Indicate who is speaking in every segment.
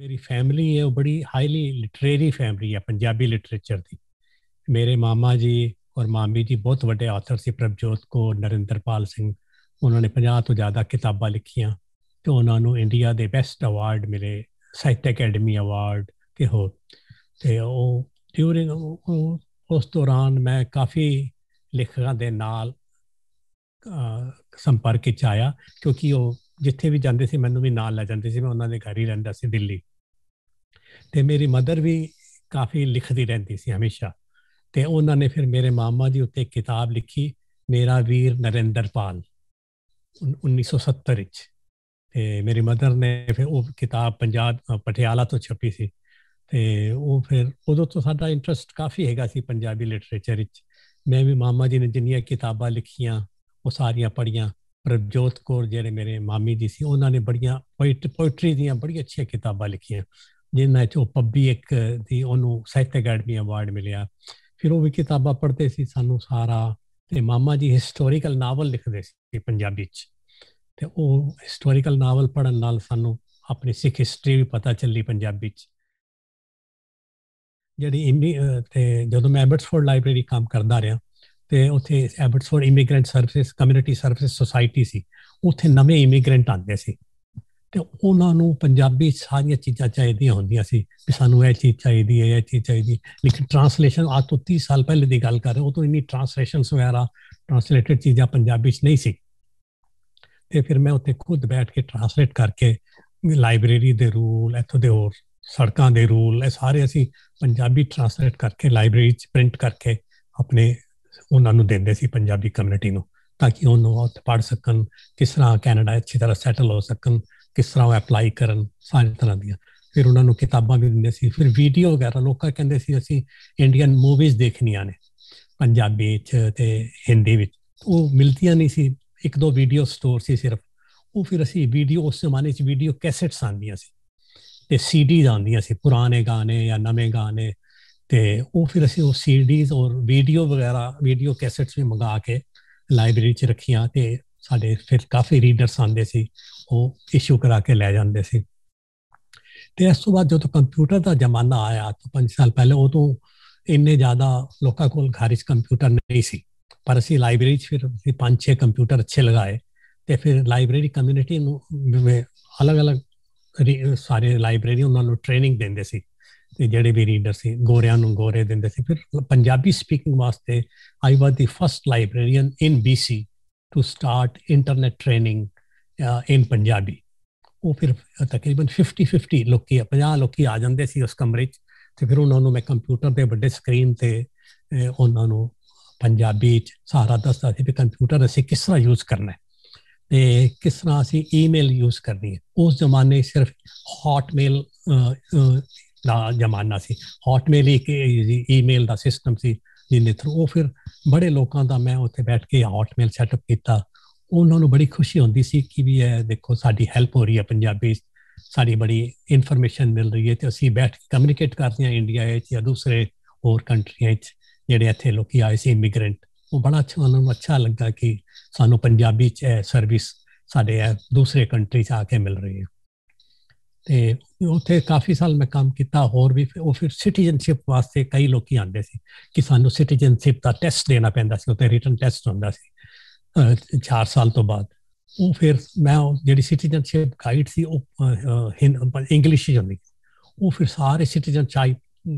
Speaker 1: ਮੇਰੀ ਫੈਮਿਲੀ ਹੈ ਉਹ ਬੜੀ ਹਾਈਲੀ ਲਿਟਰੇਰੀ ਫੈਮਿਲੀ ਹੈ ਪੰਜਾਬੀ ਲਿਟਰੇਚਰ ਦੀ ਮੇਰੇ ਮਾਮਾ ਜੀ ਔਰ ਮਾਮੀ ਜੀ ਬਹੁਤ ਵੱਡੇ ਆਥਰ ਸੀ ਪ੍ਰਭਜੋਤ ਕੋ ਨਰਿੰਦਰਪਾਲ ਸਿੰਘ ਉਹਨਾਂ ਨੇ 50 ਤੋਂ ਜ਼ਿਆਦਾ ਕਿਤਾਬਾਂ ਲਿਖੀਆਂ ਤੇ ਉਹਨਾਂ ਨੂੰ ਇੰਡੀਆ ਦੇ ਬੈਸਟ ਅਵਾਰਡ ਮਿਲੇ ਸਾਹਿਤ ਅਕੈਡਮੀ ਅਵਾਰਡ ਤੇ ਹੋ ਤੇ ਉਹ ਡਿਊਰਿੰਗ ਉਸ ਦੌਰਾਨ ਮੈਂ ਕਾਫੀ ਲਿਖਕਾਂ ਦੇ ਨਾਲ ਸੰਪਰਕ ਕੀਤਾ ਆਇਆ ਕਿਉਂਕਿ ਉਹ ਜਿੱਥੇ ਵੀ ਜਾਂਦੇ ਸੀ ਮੈਨੂੰ ਵੀ ਨਾਲ ਲੈ ਜਾਂਦੇ ਸੀ ਮੈਂ ਉਹਨਾਂ ਦੇ ਘਰ ਹੀ ਰਹਿੰਦਾ ਸੀ ਦਿੱਲੀ ਤੇ ਮੇਰੀ ਮਦਰ ਵੀ ਕਾਫੀ ਲਿਖਦੀ ਰਹਿੰਦੀ ਸੀ ਹਮੇਸ਼ਾ ਤੇ ਉਹਨਾਂ ਨੇ ਫਿਰ ਮੇਰੇ ਮਾਮਾ ਜੀ ਉੱਤੇ ਕਿਤਾਬ ਲਿਖੀ ਮੇਰਾ ਵੀਰ ਨਰਿੰਦਰਪਾਲ 1970 ਵਿੱਚ ਤੇ ਮੇਰੀ ਮਦਰ ਨੇ ਫਿਰ ਉਹ ਕਿਤਾਬ ਪੰਜਾਬ ਪਟਿਆਲਾ ਤੋਂ ਛਪੀ ਸੀ ਤੇ ਉਹ ਫਿਰ ਉਦੋਂ ਤੋਂ ਸਾਡਾ ਇੰਟਰਸਟ ਕਾਫੀ ਹੈਗਾ ਸੀ ਪੰਜਾਬੀ ਲਿਟਰੇਚਰ ਵਿੱਚ ਮੈਂ ਵੀ ਮਾਮਾ ਜੀ ਨੇ ਜਿੰਨੀਆਂ ਕਿਤਾਬਾਂ ਲਿਖੀਆਂ ਉਹ ਸਾਰੀਆਂ ਪੜੀਆਂ ਪ੍ਰਭਜੋਤ ਕੌਰ ਜਿਹੜੇ ਮੇਰੇ ਮਾਮੀ ਜੀ ਸੀ ਉਹਨਾਂ ਨੇ ਬੜੀਆਂ ਪੋਇਟਰੀ ਦੀਆਂ ਬੜੀਆਂ ਅੱਛੀਆਂ ਕਿਤਾਬਾਂ ਲਿਖੀਆਂ ਜਿਨ੍ਹਾਂ ਚੋਂ ਉਹ ਪੱਬੀ ਇੱਕ ਦੀ ਉਹਨੂੰ ਸਾਹਿਤ ਅਕੈਡਮੀ ਅਵਾਰਡ ਮਿਲਿਆ ਫਿਰ ਉਹ ਵੀ ਕਿਤਾਬਾਂ ਪੜ੍ਹਦੇ ਸੀ ਸਾਨੂੰ ਸਾਰਾ ਤੇ ਮਾਮਾ ਜੀ ਹਿਸਟੋਰੀਕਲ ਨਾਵਲ ਲਿਖਦੇ ਸੀ ਪੰਜਾਬੀ 'ਚ ਤੇ ਉਹ ਹਿਸਟੋਰੀਕਲ ਨਾਵਲ ਪੜਨ ਨਾਲ ਸਾਨੂੰ ਆਪਣੀ ਸਿੱਖ ਹਿਸਟਰੀ ਵੀ ਪਤਾ ਚੱਲੀ ਪੰਜਾਬੀ 'ਚ ਜਿਹੜੀ ਇਮੀ ਤੇ ਜਦੋਂ ਮੈਂ ਐਬਟਸਫੋਰਡ ਲਾਇਬ੍ਰੇਰੀ ਕੰਮ ਕਰਦਾ ਰਿਹਾ ਤੇ ਉੱਥੇ Abbotsford immigrant service community service society ਸੀ ਉੱਥੇ ਨਵੇਂ ਇਮੀਗ੍ਰੈਂਟ ਆਉਂਦੇ ਸੀ ਤੇ ਉਹਨਾਂ ਨੂੰ ਪੰਜਾਬੀ ਸਾਰੀਆਂ ਚੀਜ਼ਾਂ ਚਾਹੀਦੀਆਂ ਹੁੰਦੀਆਂ ਸੀ ਕਿ ਸਾਨੂੰ ਇਹ ਚੀਜ਼ ਚਾਹੀਦੀ ਹੈ ਇਹ ਚੀਜ਼ ਚਾਹੀਦੀ ਲੇਕਿਨ ਟ੍ਰਾਂਸਲੇਸ਼ਨ ਆ ਤੋਂ 30 ਸਾਲ ਪਹਿਲੇ ਦੀ ਗੱਲ ਕਰ ਰਹੇ ਉਹ ਤੋਂ ਇਨੀ ਟ੍ਰਾਂਸਲੇਸ਼ਨਸ ਵਗੈਰਾ ਟ੍ਰਾਂਸਲੇਟਡ ਚੀਜ਼ਾਂ ਪੰਜਾਬੀ 'ਚ ਨਹੀਂ ਸੀ ਤੇ ਫਿਰ ਮੈਂ ਉੱਥੇ ਖੁਦ ਬੈਠ ਕੇ ਟ੍ਰਾਂਸਲੇਟ ਕਰਕੇ ਲਾਇਬ੍ਰੇਰੀ ਦੇ ਰੂਲ ਇੱਥੋਂ ਦੇ ਹੋਰ ਸੜਕਾਂ ਦੇ ਰੂਲ ਇਹ ਸਾਰੇ ਅਸੀਂ ਪੰਜਾਬੀ ਟ੍ਰਾਂਸਲੇਟ ਕਰਕੇ ਲਾਇਬ੍ਰੇਰੀ 'ਚ ਪ੍ਰਿੰਟ ਕਰਕੇ ਆਪਣੇ ਉਹਨਾਂ ਨੂੰ ਦਿੰਦੇ ਸੀ ਪੰਜਾਬੀ ਕਮਿਊਨਿਟੀ ਨੂੰ ਤਾਂ ਕਿ ਉਹ ਨੋਟ ਪੜ ਸਕਣ ਕਿਸ ਤਰ੍ਹਾਂ ਕੈਨੇਡਾ ਅੱਛੀ ਤਰ੍ਹਾਂ ਸੈਟਲ ਹੋ ਸਕਣ ਕਿਸ ਤਰ੍ਹਾਂ ਉਹ ਅਪਲਾਈ ਕਰਨ ਸਾਰੇ ਤਰ੍ਹਾਂ ਦੀਆਂ ਫਿਰ ਉਹਨਾਂ ਨੂੰ ਕਿਤਾਬਾਂ ਵੀ ਦਿੰਦੇ ਸੀ ਫਿਰ ਵੀਡੀਓ ਵਗੈਰਾ ਲੋਕਾਂ ਕਹਿੰਦੇ ਸੀ ਅਸੀਂ ਇੰਡੀਅਨ ਮੂਵੀਜ਼ ਦੇਖਣੀਆਂ ਨੇ ਪੰਜਾਬੀ ਚ ਤੇ ਹਿੰਦੀ ਵਿੱਚ ਉਹ ਮਿਲਦੀਆਂ ਨਹੀਂ ਸੀ ਇੱਕ ਦੋ ਵੀਡੀਓ ਸਟੋਰ ਸੀ ਸਿਰਫ ਉਹ ਫਿਰ ਅਸੀਂ ਵੀਡੀਓ ਉਸ ਜ਼ਮਾਨੇ 'ਚ ਵੀਡੀਓ ਕੈਸੇਟਸ ਆਂਦੀਆਂ ਸੀ ਤੇ ਸੀਡੀਜ਼ ਆਂਦੀਆਂ ਸੀ ਪੁਰਾਣੇ ਗਾਣੇ ਜਾਂ ਨਵੇਂ ਗਾਣੇ ਤੇ ਉਹ ਫਿਰ ਅਸੀਂ ਉਹ ਸੀਡੀਜ਼ ਔਰ ਵੀਡੀਓ ਵਗੈਰਾ ਵੀਡੀਓ ਕੈਸੇਟਸ ਵੀ ਮੰਗਾ ਕੇ ਲਾਇਬ੍ਰੇਰੀ 'ਚ ਰੱਖੀਆਂ ਤੇ ਸਾਡੇ ਫਿਰ ਕਾਫੀ ਰੀਡਰਸ ਆਂਦੇ ਸੀ ਉਹ ਇਸ਼ੂ ਕਰਾ ਕੇ ਲੈ ਜਾਂਦੇ ਸੀ ਤੇ ਇਸ ਤੋਂ ਬਾਅਦ ਜਦੋਂ ਕੰਪਿਊਟਰ ਦਾ ਜ਼ਮਾਨਾ ਆਇਆ ਤਾਂ 5 ਸਾਲ ਪਹਿਲੇ ਉਹ ਤੋਂ ਇੰਨੇ ਜ਼ਿਆਦਾ ਲੋਕਾਂ ਕੋਲ ਘਰ ਵਿੱਚ ਕੰਪਿਊਟਰ ਨਹੀਂ ਸੀ ਪਰ ਅਸੀਂ ਲਾਇਬ੍ਰੇਰੀ 'ਚ ਫਿਰ ਅਸੀਂ 5-6 ਕੰਪਿਊਟਰ ਅੱਛੇ ਲਗਾਏ ਤੇ ਫਿਰ ਲਾਇਬ੍ਰੇਰੀ ਕਮਿਊਨਿਟੀ ਨੂੰ ਅਲੱਗ-ਅਲੱਗ ਸਾਰੇ ਲਾਇਬ੍ਰੇਰੀ ਉਹਨਾਂ ਨੂੰ ਟ੍ਰੇਨਿੰਗ ਦਿੰਦੇ ਸੀ ਤੇ ਜਿਹੜੇ ਵੀ ਰੀਡਰ ਸੀ ਗੋਰਿਆਂ ਨੂੰ ਗੋਰੇ ਦਿੰਦੇ ਸੀ ਫਿਰ ਪੰਜਾਬੀ ਸਪੀਕਿੰਗ ਵਾਸਤੇ I was the first librarian in BC to start internet training uh, in Punjabi. ਉਹ ਫਿਰ ਤਕਰੀਬਨ 50-50 ਲੋਕੀ 50 ਲੋਕੀ ਆ ਜਾਂਦੇ ਸੀ ਉਸ ਕਮਰੇ 'ਚ ਤੇ ਫਿਰ ਉਹਨਾਂ ਨੂੰ ਮੈਂ ਕੰਪਿਊਟਰ ਤੇ ਵੱਡੇ ਸਕਰੀਨ ਤੇ ਉਹਨਾਂ ਨੂੰ ਪੰਜਾਬੀ 'ਚ ਸਹਾਰਾ ਦੱਸਦਾ ਸੀ ਵੀ ਕੰਪਿਊਟਰ ਅਸੀਂ ਕਿਸ ਤਰ੍ਹਾਂ ਯੂਜ਼ ਕਰਨਾ ਹੈ ਤੇ ਕਿਸ ਤਰ੍ਹਾਂ ਅਸੀਂ ਈਮੇਲ ਯੂਜ਼ ਕਰਨੀ ਹੈ ਉਸ ਜ਼ਮਾਨੇ ਸਿਰਫ ਹੌਟਮੇਲ ਦਾ ਜ਼ਮਾਨਾ ਸੀ ਹੌਟਮੇਲ ਇੱਕ ਈਮੇਲ ਦਾ ਸਿਸਟਮ ਸੀ ਦੀ ਨੇਤਰ ਉਹ ਫਿਰ ਬੜੇ ਲੋਕਾਂ ਦਾ ਮੈਂ ਉੱਥੇ ਬੈਠ ਕੇ ਹਾਟਮੇਲ ਸੈਟਅਪ ਕੀਤਾ ਉਹਨਾਂ ਨੂੰ ਬੜੀ ਖੁਸ਼ੀ ਹੁੰਦੀ ਸੀ ਕਿ ਵੀ ਇਹ ਦੇਖੋ ਸਾਡੀ ਹੈਲਪ ਹੋ ਰਹੀ ਹੈ ਪੰਜਾਬੀ ਸਾਡੀ ਬੜੀ ਇਨਫੋਰਮੇਸ਼ਨ ਮਿਲ ਰਹੀ ਹੈ ਤੇ ਅਸੀਂ ਬੈਠ ਕੇ ਕਮਿਊਨੀਕੇਟ ਕਰਦੇ ਹਾਂ ਇੰਡੀਆ ਵਿੱਚ ਜਾਂ ਦੂਸਰੇ ਹੋਰ ਕੰਟਰੀਆਂ ਵਿੱਚ ਜਿਹੜੇ ਇੱਥੇ ਲੋਕੀ ਆਏ ਸੀ ਇਮੀਗ੍ਰੈਂਟ ਉਹ ਬੜਾ ਅੱਛਾ ਉਹਨਾਂ ਨੂੰ ਅੱਛਾ ਲੱਗਾ ਕਿ ਸਾਨੂੰ ਪੰਜਾਬੀ ਚ ਸਰਵਿਸ ਸਾਡੇ ਦੂਸਰੇ ਕੰਟਰੀ ਚ ਆ ਕੇ ਮਿਲ ਰਹੀ ਹੈ ਤੇ ਉੱਥੇ ਕਾਫੀ ਸਾਲ ਮੈਂ ਕੰਮ ਕੀਤਾ ਹੋਰ ਵੀ ਉਹ ਫਿਰ ਸਿਟੀਜ਼ਨਸ਼ਿਪ ਵਾਸਤੇ ਕਈ ਲੋਕੀ ਆਂਦੇ ਸੀ ਕਿ ਸਾਨੂੰ ਸਿਟੀਜ਼ਨਸ਼ਿਪ ਦਾ ਟੈਸਟ ਦੇਣਾ ਪੈਂਦਾ ਸੀ ਉੱਥੇ ਰਿਟਨ ਟੈਸਟ ਹੁੰਦਾ ਸੀ 4 ਸਾਲ ਤੋਂ ਬਾਅਦ ਉਹ ਫਿਰ ਮੈਂ ਜਿਹੜੀ ਸਿਟੀਜ਼ਨਸ਼ਿਪ ਗਾਈਡ ਸੀ ਉਹ ਇੰਗਲਿਸ਼ ਹੀ ਹੁੰਦੀ ਉਹ ਫਿਰ ਸਾਰੇ ਸਿਟੀਜ਼ਨ ਚਾਈ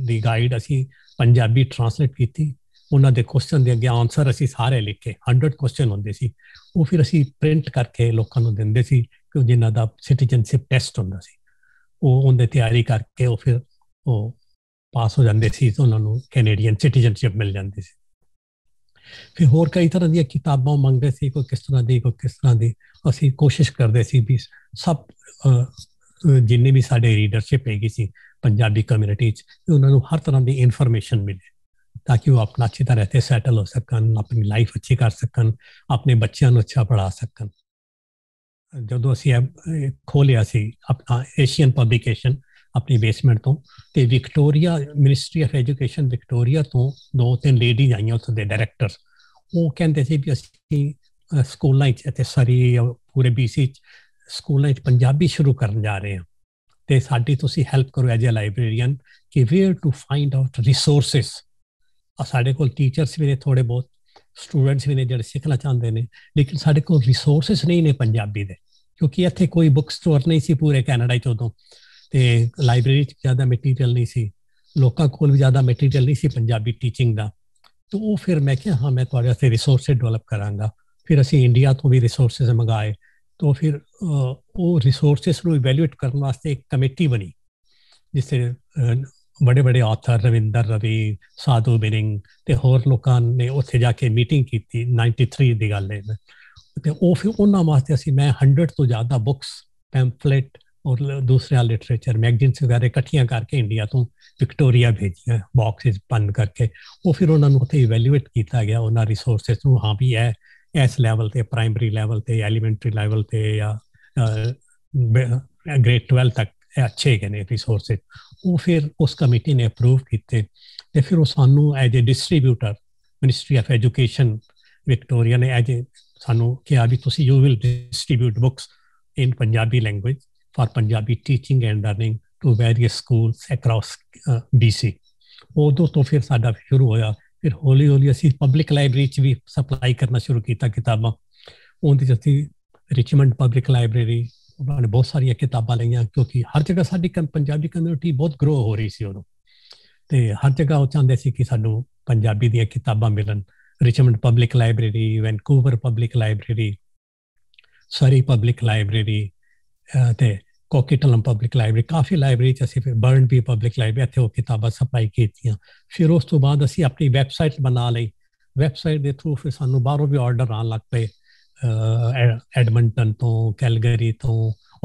Speaker 1: ਦੀ ਗਾਈਡ ਅਸੀਂ ਪੰਜਾਬੀ ਟਰਾਂਸਲੇਟ ਕੀਤੀ ਉਹਨਾਂ ਦੇ ਕੁਐਸਚਨ ਦੇ ਅੱਗੇ ਆਨਸਰ ਅਸੀਂ ਸਾਰੇ ਲਿਖੇ 100 ਕੁਐਸਚਨ ਹੁੰਦੇ ਸੀ ਉਹ ਫਿਰ ਅਸੀਂ ਪ੍ਰਿੰਟ ਕਰਕੇ ਲੋਕਾਂ ਨੂੰ ਦਿੰਦੇ ਸੀ ਕਿ ਜਿਨ੍ਹਾਂ ਦਾ ਸਿਟੀਜ਼ਨਸ਼ਿਪ ਟੈਸਟ ਹੁੰਦਾ ਸੀ ਉਹ ਉਹਦੇ ਤਿਆਰੀ ਕਰਕੇ ਉਹ ਫਿਰ ਉਹ ਪਾਸ ਹੋ ਜਾਂਦੇ ਸੀ ਉਹਨਾਂ ਨੂੰ ਕੈਨੇਡੀਅਨ ਸਿਟੀਜ਼ਨਸ਼ਿਪ ਮਿਲ ਜਾਂਦੀ ਸੀ ਫਿਰ ਹੋਰ ਕਈ ਤਰ੍ਹਾਂ ਦੀਆਂ ਕਿਤਾਬਾਂ ਮੰਗਦੇ ਸੀ ਕੋਈ ਕਿਸ ਤਰ੍ਹਾਂ ਦੀ ਕੋਈ ਕਿਸ ਤਰ੍ਹਾਂ ਦੀ ਅਸੀਂ ਕੋਸ਼ਿਸ਼ ਕਰਦੇ ਸੀ ਵੀ ਸਭ ਜਿੰਨੇ ਵੀ ਸਾਡੇ ਰੀਡਰਸ਼ਿਪ ਹੈਗੀ ਸੀ ਪੰਜਾਬੀ ਕਮਿਊਨਿਟੀ 'ਚ ਉਹਨਾਂ ਨੂੰ ਹਰ ਤਰ੍ਹਾਂ ਦੀ ਇਨਫੋਰਮੇਸ਼ਨ ਮਿਲੇ ਤਾਂ ਕਿ ਉਹ ਆਪਣਾ ਅੱਛੀ ਤਰ੍ਹਾਂ ਰਹਿ ਸੈਟਲ ਹੋ ਸਕਣ ਆਪਣੀ ਲਾਈਫ ਅੱਛੀ ਕਰ ਸਕਣ ਆਪਣੇ ਬੱਚਿਆਂ ਨੂੰ ਅੱਛਾ ਪੜ੍ਹਾ ਸਕਣ ਜਦੋਂ ਅਸੀਂ ਖੋਲਿਆ ਸੀ ਆਪਣਾ ਏਸ਼ੀਅਨ ਪਬਲਿਕੇਸ਼ਨ ਆਪਣੀ ਬੇਸਮੈਂਟ ਤੋਂ ਤੇ Victoria ministry of education Victoria ਤੋਂ ਦੋ ਤਿੰਨ ਲੇਡੀਜ਼ ਆਈਆਂ ਉੱਥੇ ਦੇ ਡਾਇਰੈਕਟਰ ਉਹ ਕਹਿੰਦੇ ਸੀ ਵੀ ਅਸੀਂ ਸਕੂਲਾਂ ਵਿੱਚ ਅਤੇ ਸਾਰੀ ਪੂਰੇ ਬੀਸੀ ਚ ਸਕੂਲਾਂ ਪੰਜਾਬੀ ਸ਼ੁਰੂ ਕਰਨ ਜਾ ਰਹੇ ਹਾਂ ਤੇ ਸਾਡੀ ਤੁਸੀਂ ਹੈਲਪ ਕਰੋ ਐਜ ਅ ਲਾਇਬ੍ਰੇਰੀਅਨ ਕਿ where to find out resources ਆ ਸਾਡੇ ਕੋਲ ਟੀਚਰਸ ਵੀ ਨੇ ਥੋੜੇ ਬਹੁਤ ਸਟੂਡੈਂਟਸ ਵੀ ਨੇ ਜਿਹੜੇ ਸਿੱਖਣਾ ਚਾਹੁੰਦੇ ਨੇ ਲੇਕਿਨ ਸਾਡੇ ਕੋਲ ਰਿਸੋਰਸਸ ਨਹੀਂ ਨੇ ਪੰਜਾਬੀ ਦੇ ਕਿਉਂਕਿ ਇੱਥੇ ਕੋਈ ਬੁੱਕ ਸਟੋਰ ਨਹੀਂ ਸੀ ਪੂਰੇ ਕੈਨੇਡਾ 'ਚ ਉਦੋਂ ਤੇ ਲਾਇਬ੍ਰੇਰੀ 'ਚ ਜ਼ਿਆਦਾ ਮਟੀਰੀਅਲ ਨਹੀਂ ਸੀ ਲੋਕਾਂ ਕੋਲ ਵੀ ਜ਼ਿਆਦਾ ਮਟੀਰੀਅਲ ਨਹੀਂ ਸੀ ਪੰਜਾਬੀ ਟੀਚਿੰਗ ਦਾ ਤੋ ਉਹ ਫਿਰ ਮੈਂ ਕਿਹਾ ਹਾਂ ਮੈਂ ਤੁਹਾਡੇ ਵਾਸਤੇ ਰਿਸੋਰਸਸ ਡਿਵੈਲਪ ਕਰਾਂਗਾ ਫਿਰ ਅਸੀਂ ਇੰਡੀਆ ਤੋਂ ਵੀ ਰਿਸੋਰਸਸ ਮੰਗਾਏ ਤੋ ਫਿਰ ਉਹ ਰਿਸੋਰਸਸ ਨੂੰ ਇਵੈਲੂਏਟ ਕਰਨ ਵਾਸਤੇ ਇੱਕ ਕਮੇਟੀ ਬਣੀ ਜਿਸ ਤੇ ਬੜੇ ਬੜੇ ਆਥਰ ਰਵਿੰਦਰ ਰਵੀ ਸਾਧੂ ਬਿਰਿੰਗ ਤੇ ਹੋਰ ਲੋਕਾਂ ਨੇ ਉੱਥੇ ਜਾ ਕੇ ਮੀਟਿੰਗ ਕੀਤੀ 93 ਦੀ ਗੱਲ ਹੈ ਤੇ ਉਹ ਫਿਰ ਉਹਨਾਂ ਵਾਸਤੇ ਅਸੀਂ ਮੈਂ 100 ਤੋਂ ਜ਼ਿਆਦਾ ਬੁੱਕਸ ਪੈਂਫਲੇਟ ਔਰ ਦੂਸਰੇ ਲਿਟਰੇਚਰ ਮੈਗਜ਼ੀਨਸ ਵਗੈਰਾ ਇਕੱਠੀਆਂ ਕਰਕੇ ਇੰਡੀਆ ਤੋਂ ਵਿਕਟੋਰੀਆ ਭੇਜੀਆਂ ਬਾਕਸਸ ਬੰਦ ਕਰਕੇ ਉਹ ਫਿਰ ਉਹਨਾਂ ਨੂੰ ਉੱਥੇ ਇਵੈਲੂਏਟ ਕੀਤਾ ਗਿਆ ਉਹਨਾਂ ਰਿਸੋਰਸਸ ਨੂੰ ਹਾਂ ਵੀ ਹੈ ਇਸ ਲੈਵਲ ਤੇ ਪ੍ਰਾਇਮਰੀ ਲੈਵਲ ਤੇ ਐਲੀਮੈਂਟਰੀ ਲੈਵਲ ਤੇ ਜਾਂ ਗ੍ਰੇਡ 12 ਤੱਕ ਇਹ ਅੱਛੇ ਹੈਗੇ ਨੇ ਰਿਸੋਰਸਸ ਉਹ ਫਿਰ ਉਸ ਕਮੇਟੀ ਨੇ ਅਪਰੂਵ ਕੀਤੇ ਤੇ ਫਿਰ ਉਹ ਸਾਨੂੰ as a distributor ministry of education Victoria ਨੇ ਐਜ ਸਾਨੂੰ ਕਿਹਾ ਵੀ ਤੁਸੀਂ you will distribute books in Punjabi language for Punjabi teaching and learning to various schools across BC ਉਦੋਂ ਤੋਂ ਫਿਰ ਸਾਡਾ ਸ਼ੁਰੂ ਹੋਇਆ ਫਿਰ ਹੌਲੀ ਹੌਲੀ ਅਸੀਂ ਪਬਲਿਕ ਲਾਇਬ੍ਰੇਰੀ 'ਚ ਵੀ ਸਪਲਾਈ ਕਰਨਾ ਸ਼ੁਰੂ ਕੀਤਾ ਕਿਤਾਬਾਂ ਉਹਦੇ ਜਿੱਥੇ ਅਸੀਂ ਰਿਚਮੰਡ ਪਬਲਿਕ ਲਾਇਬ੍ਰੇਰੀ ਉਹਨਾਂ ਨੇ ਬਹੁਤ ਸਾਰੀਆਂ ਕਿਤਾਬਾਂ ਲਈਆਂ ਕਿਉਂਕਿ ਹਰ ਜਗ੍ਹਾ ਸਾਡੀ ਪੰਜਾਬੀ ਕਮਿਊਨਿਟੀ ਬਹੁਤ ਗਰੋ ਹੋ ਰਹੀ ਸੀ ਉਦੋਂ ਤੇ ਹਰ ਜਗ੍ਹਾ ਉਹ ਚਾਹੁੰਦੇ ਸੀ ਕਿ ਸਾਨੂੰ ਪੰਜਾਬੀ ਦੀਆਂ ਕਿਤਾਬਾਂ ਮਿਲਣ Richmond public library Vancouver public library Surrey public library ਤੇ ਕੋਕੀਟਲਮ ਪਬਲਿਕ ਲਾਇਬ੍ਰੇਰੀ ਕਾਫੀ ਲਾਇਬ੍ਰੇਰੀ ਚ ਅਸੀਂ ਫਿਰ ਪਬਲਿਕ ਲਾਇਬ੍ਰੇਰੀ ਇੱਥੇ ਉਹ ਕਿਤਾਬਾਂ ਸਪਲਾਈ ਕੀਤੀਆਂ ਫਿਰ ਉਸ ਤੋਂ ਬਾਅਦ ਅਸੀਂ ਆਪਣੀ ਵੈਬਸਾਈਟ ਬਣਾ ਲਈ ਵੈਬਸਾਈਟ ਦੇ ਥਰੂ ਫਿਰ ਸਾਨੂੰ ਬਾਹਰੋਂ ਵੀ ਆਰਡਰ ਆਣ ਲੱਗ ਪਏ ਐਡਮੰਟਨ ਤੋਂ ਕੈਲਗਰੀ ਤੋਂ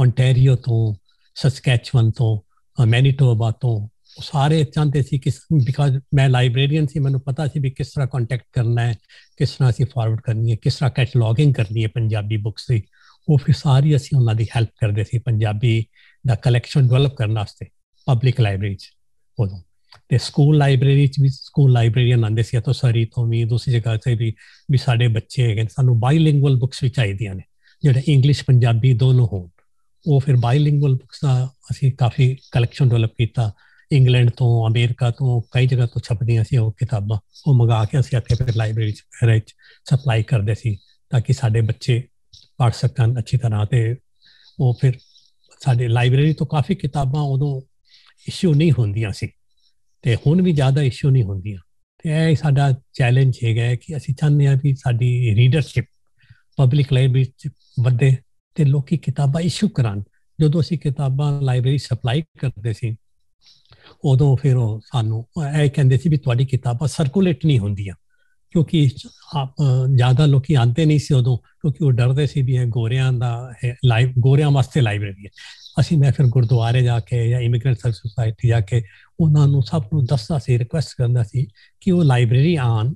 Speaker 1: ਓਨਟਾਰੀਓ ਤੋਂ ਸਸਕੈਚਵਨ ਤੋਂ ਮੈਨੀਟੋਬਾ ਤੋਂ ਸਾਰੇ ਚਾਹੁੰਦੇ ਸੀ ਕਿ ਬਿਕਾਜ਼ ਮੈਂ ਲਾਇਬ੍ਰੇਰੀਅਨ ਸੀ ਮੈਨੂੰ ਪਤਾ ਸੀ ਵੀ ਕਿਸ ਤਰ੍ਹਾਂ ਕੰਟੈਕਟ ਕਰਨਾ ਹੈ ਕਿਸ ਤਰ੍ਹਾਂ ਅਸੀਂ ਫਾਰਵਰਡ ਕਰਨੀ ਹੈ ਕਿਸ ਤਰ੍ਹਾਂ ਕੈਟਲੌਗਿੰਗ ਕਰਨੀ ਹੈ ਪੰਜਾਬੀ ਬੁੱਕਸ ਦੀ ਉਹ ਫਿਰ ਸਾਰੀ ਅਸੀਂ ਉਹਨਾਂ ਦੀ ਹੈਲਪ ਕਰਦੇ ਸੀ ਪੰਜਾਬੀ ਦਾ ਕਲੈਕਸ਼ਨ ਡਿਵੈਲਪ ਕਰਨ ਵਾਸਤੇ ਪਬਲਿਕ ਲਾਇਬ੍ਰੇਰੀਜ਼ ਉਦੋਂ ਤੇ ਸਕੂਲ ਲਾਇਬ੍ਰੇਰੀ ਚ ਵੀ ਸਕੂਲ ਲਾਇਬ੍ਰੇਰੀਅਨ ਨੰਦੇ ਸੀ ਤਾਂ ਸਾਰੀ ਤੋਂ ਵੀ ਦੂਸਰੀ ਜਗ੍ਹਾ ਤੇ ਵੀ ਵੀ ਸਾਡੇ ਬੱਚੇ ਹੈਗੇ ਸਾਨੂੰ ਬਾਈਲਿੰਗੁਅਲ ਬੁੱਕਸ ਵੀ ਚਾਹੀਦੀਆਂ ਨੇ ਜਿਹੜਾ ਇੰਗਲਿਸ਼ ਪੰਜਾਬੀ ਦੋਨੋਂ ਹੋਣ ਉਹ ਫਿਰ ਬਾਈਲਿੰਗੁਅਲ ਬੁੱਕਸ ਦਾ ਅਸੀਂ ਕਾਫੀ ਕਲੈਕਸ਼ਨ ਡਵੈਲਪ ਕੀਤਾ ਇੰਗਲੈਂਡ ਤੋਂ ਅਮਰੀਕਾ ਤੋਂ ਕਈ ਜਗ੍ਹਾ ਤੋਂ ਛਪਦੀਆਂ ਸੀ ਉਹ ਕਿਤਾਬਾਂ ਉਹ ਮੰਗਾ ਕੇ ਅਸੀਂ ਇੱਥੇ ਫਿਰ ਲਾਇਬ੍ਰੇਰੀ ਚ ਘਰੇ ਸਪਲਾਈ ਕਰਦੇ ਸੀ ਤਾਂ ਕਿ ਸਾਡੇ ਬੱਚੇ ਪੜ੍ਹ ਸਕਣ ਅੱਛੀ ਤਰ੍ਹਾਂ ਤੇ ਉਹ ਫਿਰ ਸਾਡੇ ਲਾਇਬ੍ਰੇਰੀ ਤੋਂ ਕਾਫੀ ਕਿਤਾਬਾਂ ਉਦੋਂ ਇਸ਼ੂ ਨਹੀਂ ਹੁੰਦੀਆਂ ਸੀ ਤੇ ਹੁਣ ਵੀ ਜ਼ਿਆਦਾ ਇਸ਼ੂ ਨਹੀਂ ਹੁੰਦੀਆਂ ਤੇ ਇਹ ਸਾਡਾ ਚੈਲੰਜ ਹੈਗਾ ਕਿ ਅਸੀਂ ਚਾਹੁੰਦੇ ਆ ਵੀ ਸਾਡੀ ਰੀਡਰਸ਼ਿਪ ਪਬਲਿਕ ਲਾਇਬ੍ਰੇਰੀ ਚ ਵਧੇ ਤੇ ਲੋਕੀ ਕਿਤਾਬਾਂ ਇਸ਼ੂ ਕਰਾਂ ਜਦੋਂ ਅਸੀਂ ਕਿਤਾਬਾਂ ਲਾਇਬ੍ਰੇਰੀ ਸਪਲਾਈ ਕਰਦੇ ਸੀ ਉਦੋਂ ਫਿਰ ਉਹ ਸਾਨੂੰ ਇਹ ਕਹਿੰਦੇ ਸੀ ਵੀ ਤੁਹਾਡੀ ਕਿਤਾਬਾਂ ਸਰਕੂਲੇਟ ਨਹੀਂ ਹੁੰਦੀਆਂ ਕਿਉਂਕਿ ਆਪ ਜਿਆਦਾ ਲੋਕੀ ਆਂਦੇ ਨਹੀਂ ਸੀ ਉਦੋਂ ਕਿਉਂਕਿ ਉਹ ਡਰਦੇ ਸੀ ਵੀ ਇਹ ਗੋਰਿਆਂ ਦਾ ਲਾਈਵ ਗੋਰਿਆਂ ਵਾਸਤੇ ਲਾਇਬ੍ਰੇਰੀ ਹੈ ਅਸੀਂ ਮੈਂ ਫਿਰ ਗੁਰਦੁਆਰੇ ਜਾ ਕੇ ਜਾਂ ਇਮੀਗ੍ਰੈਂਟ ਸਰਵਿਸ ਸੁਸਾਇਟੀ ਜਾ ਕੇ ਉਹਨਾਂ ਨੂੰ ਸਭ ਨੂੰ ਦੱਸਦਾ ਸੀ ਰਿਕੁਐਸਟ ਕਰਦਾ ਸੀ ਕਿ ਉਹ ਲਾਇਬ੍ਰੇਰੀ ਆਨ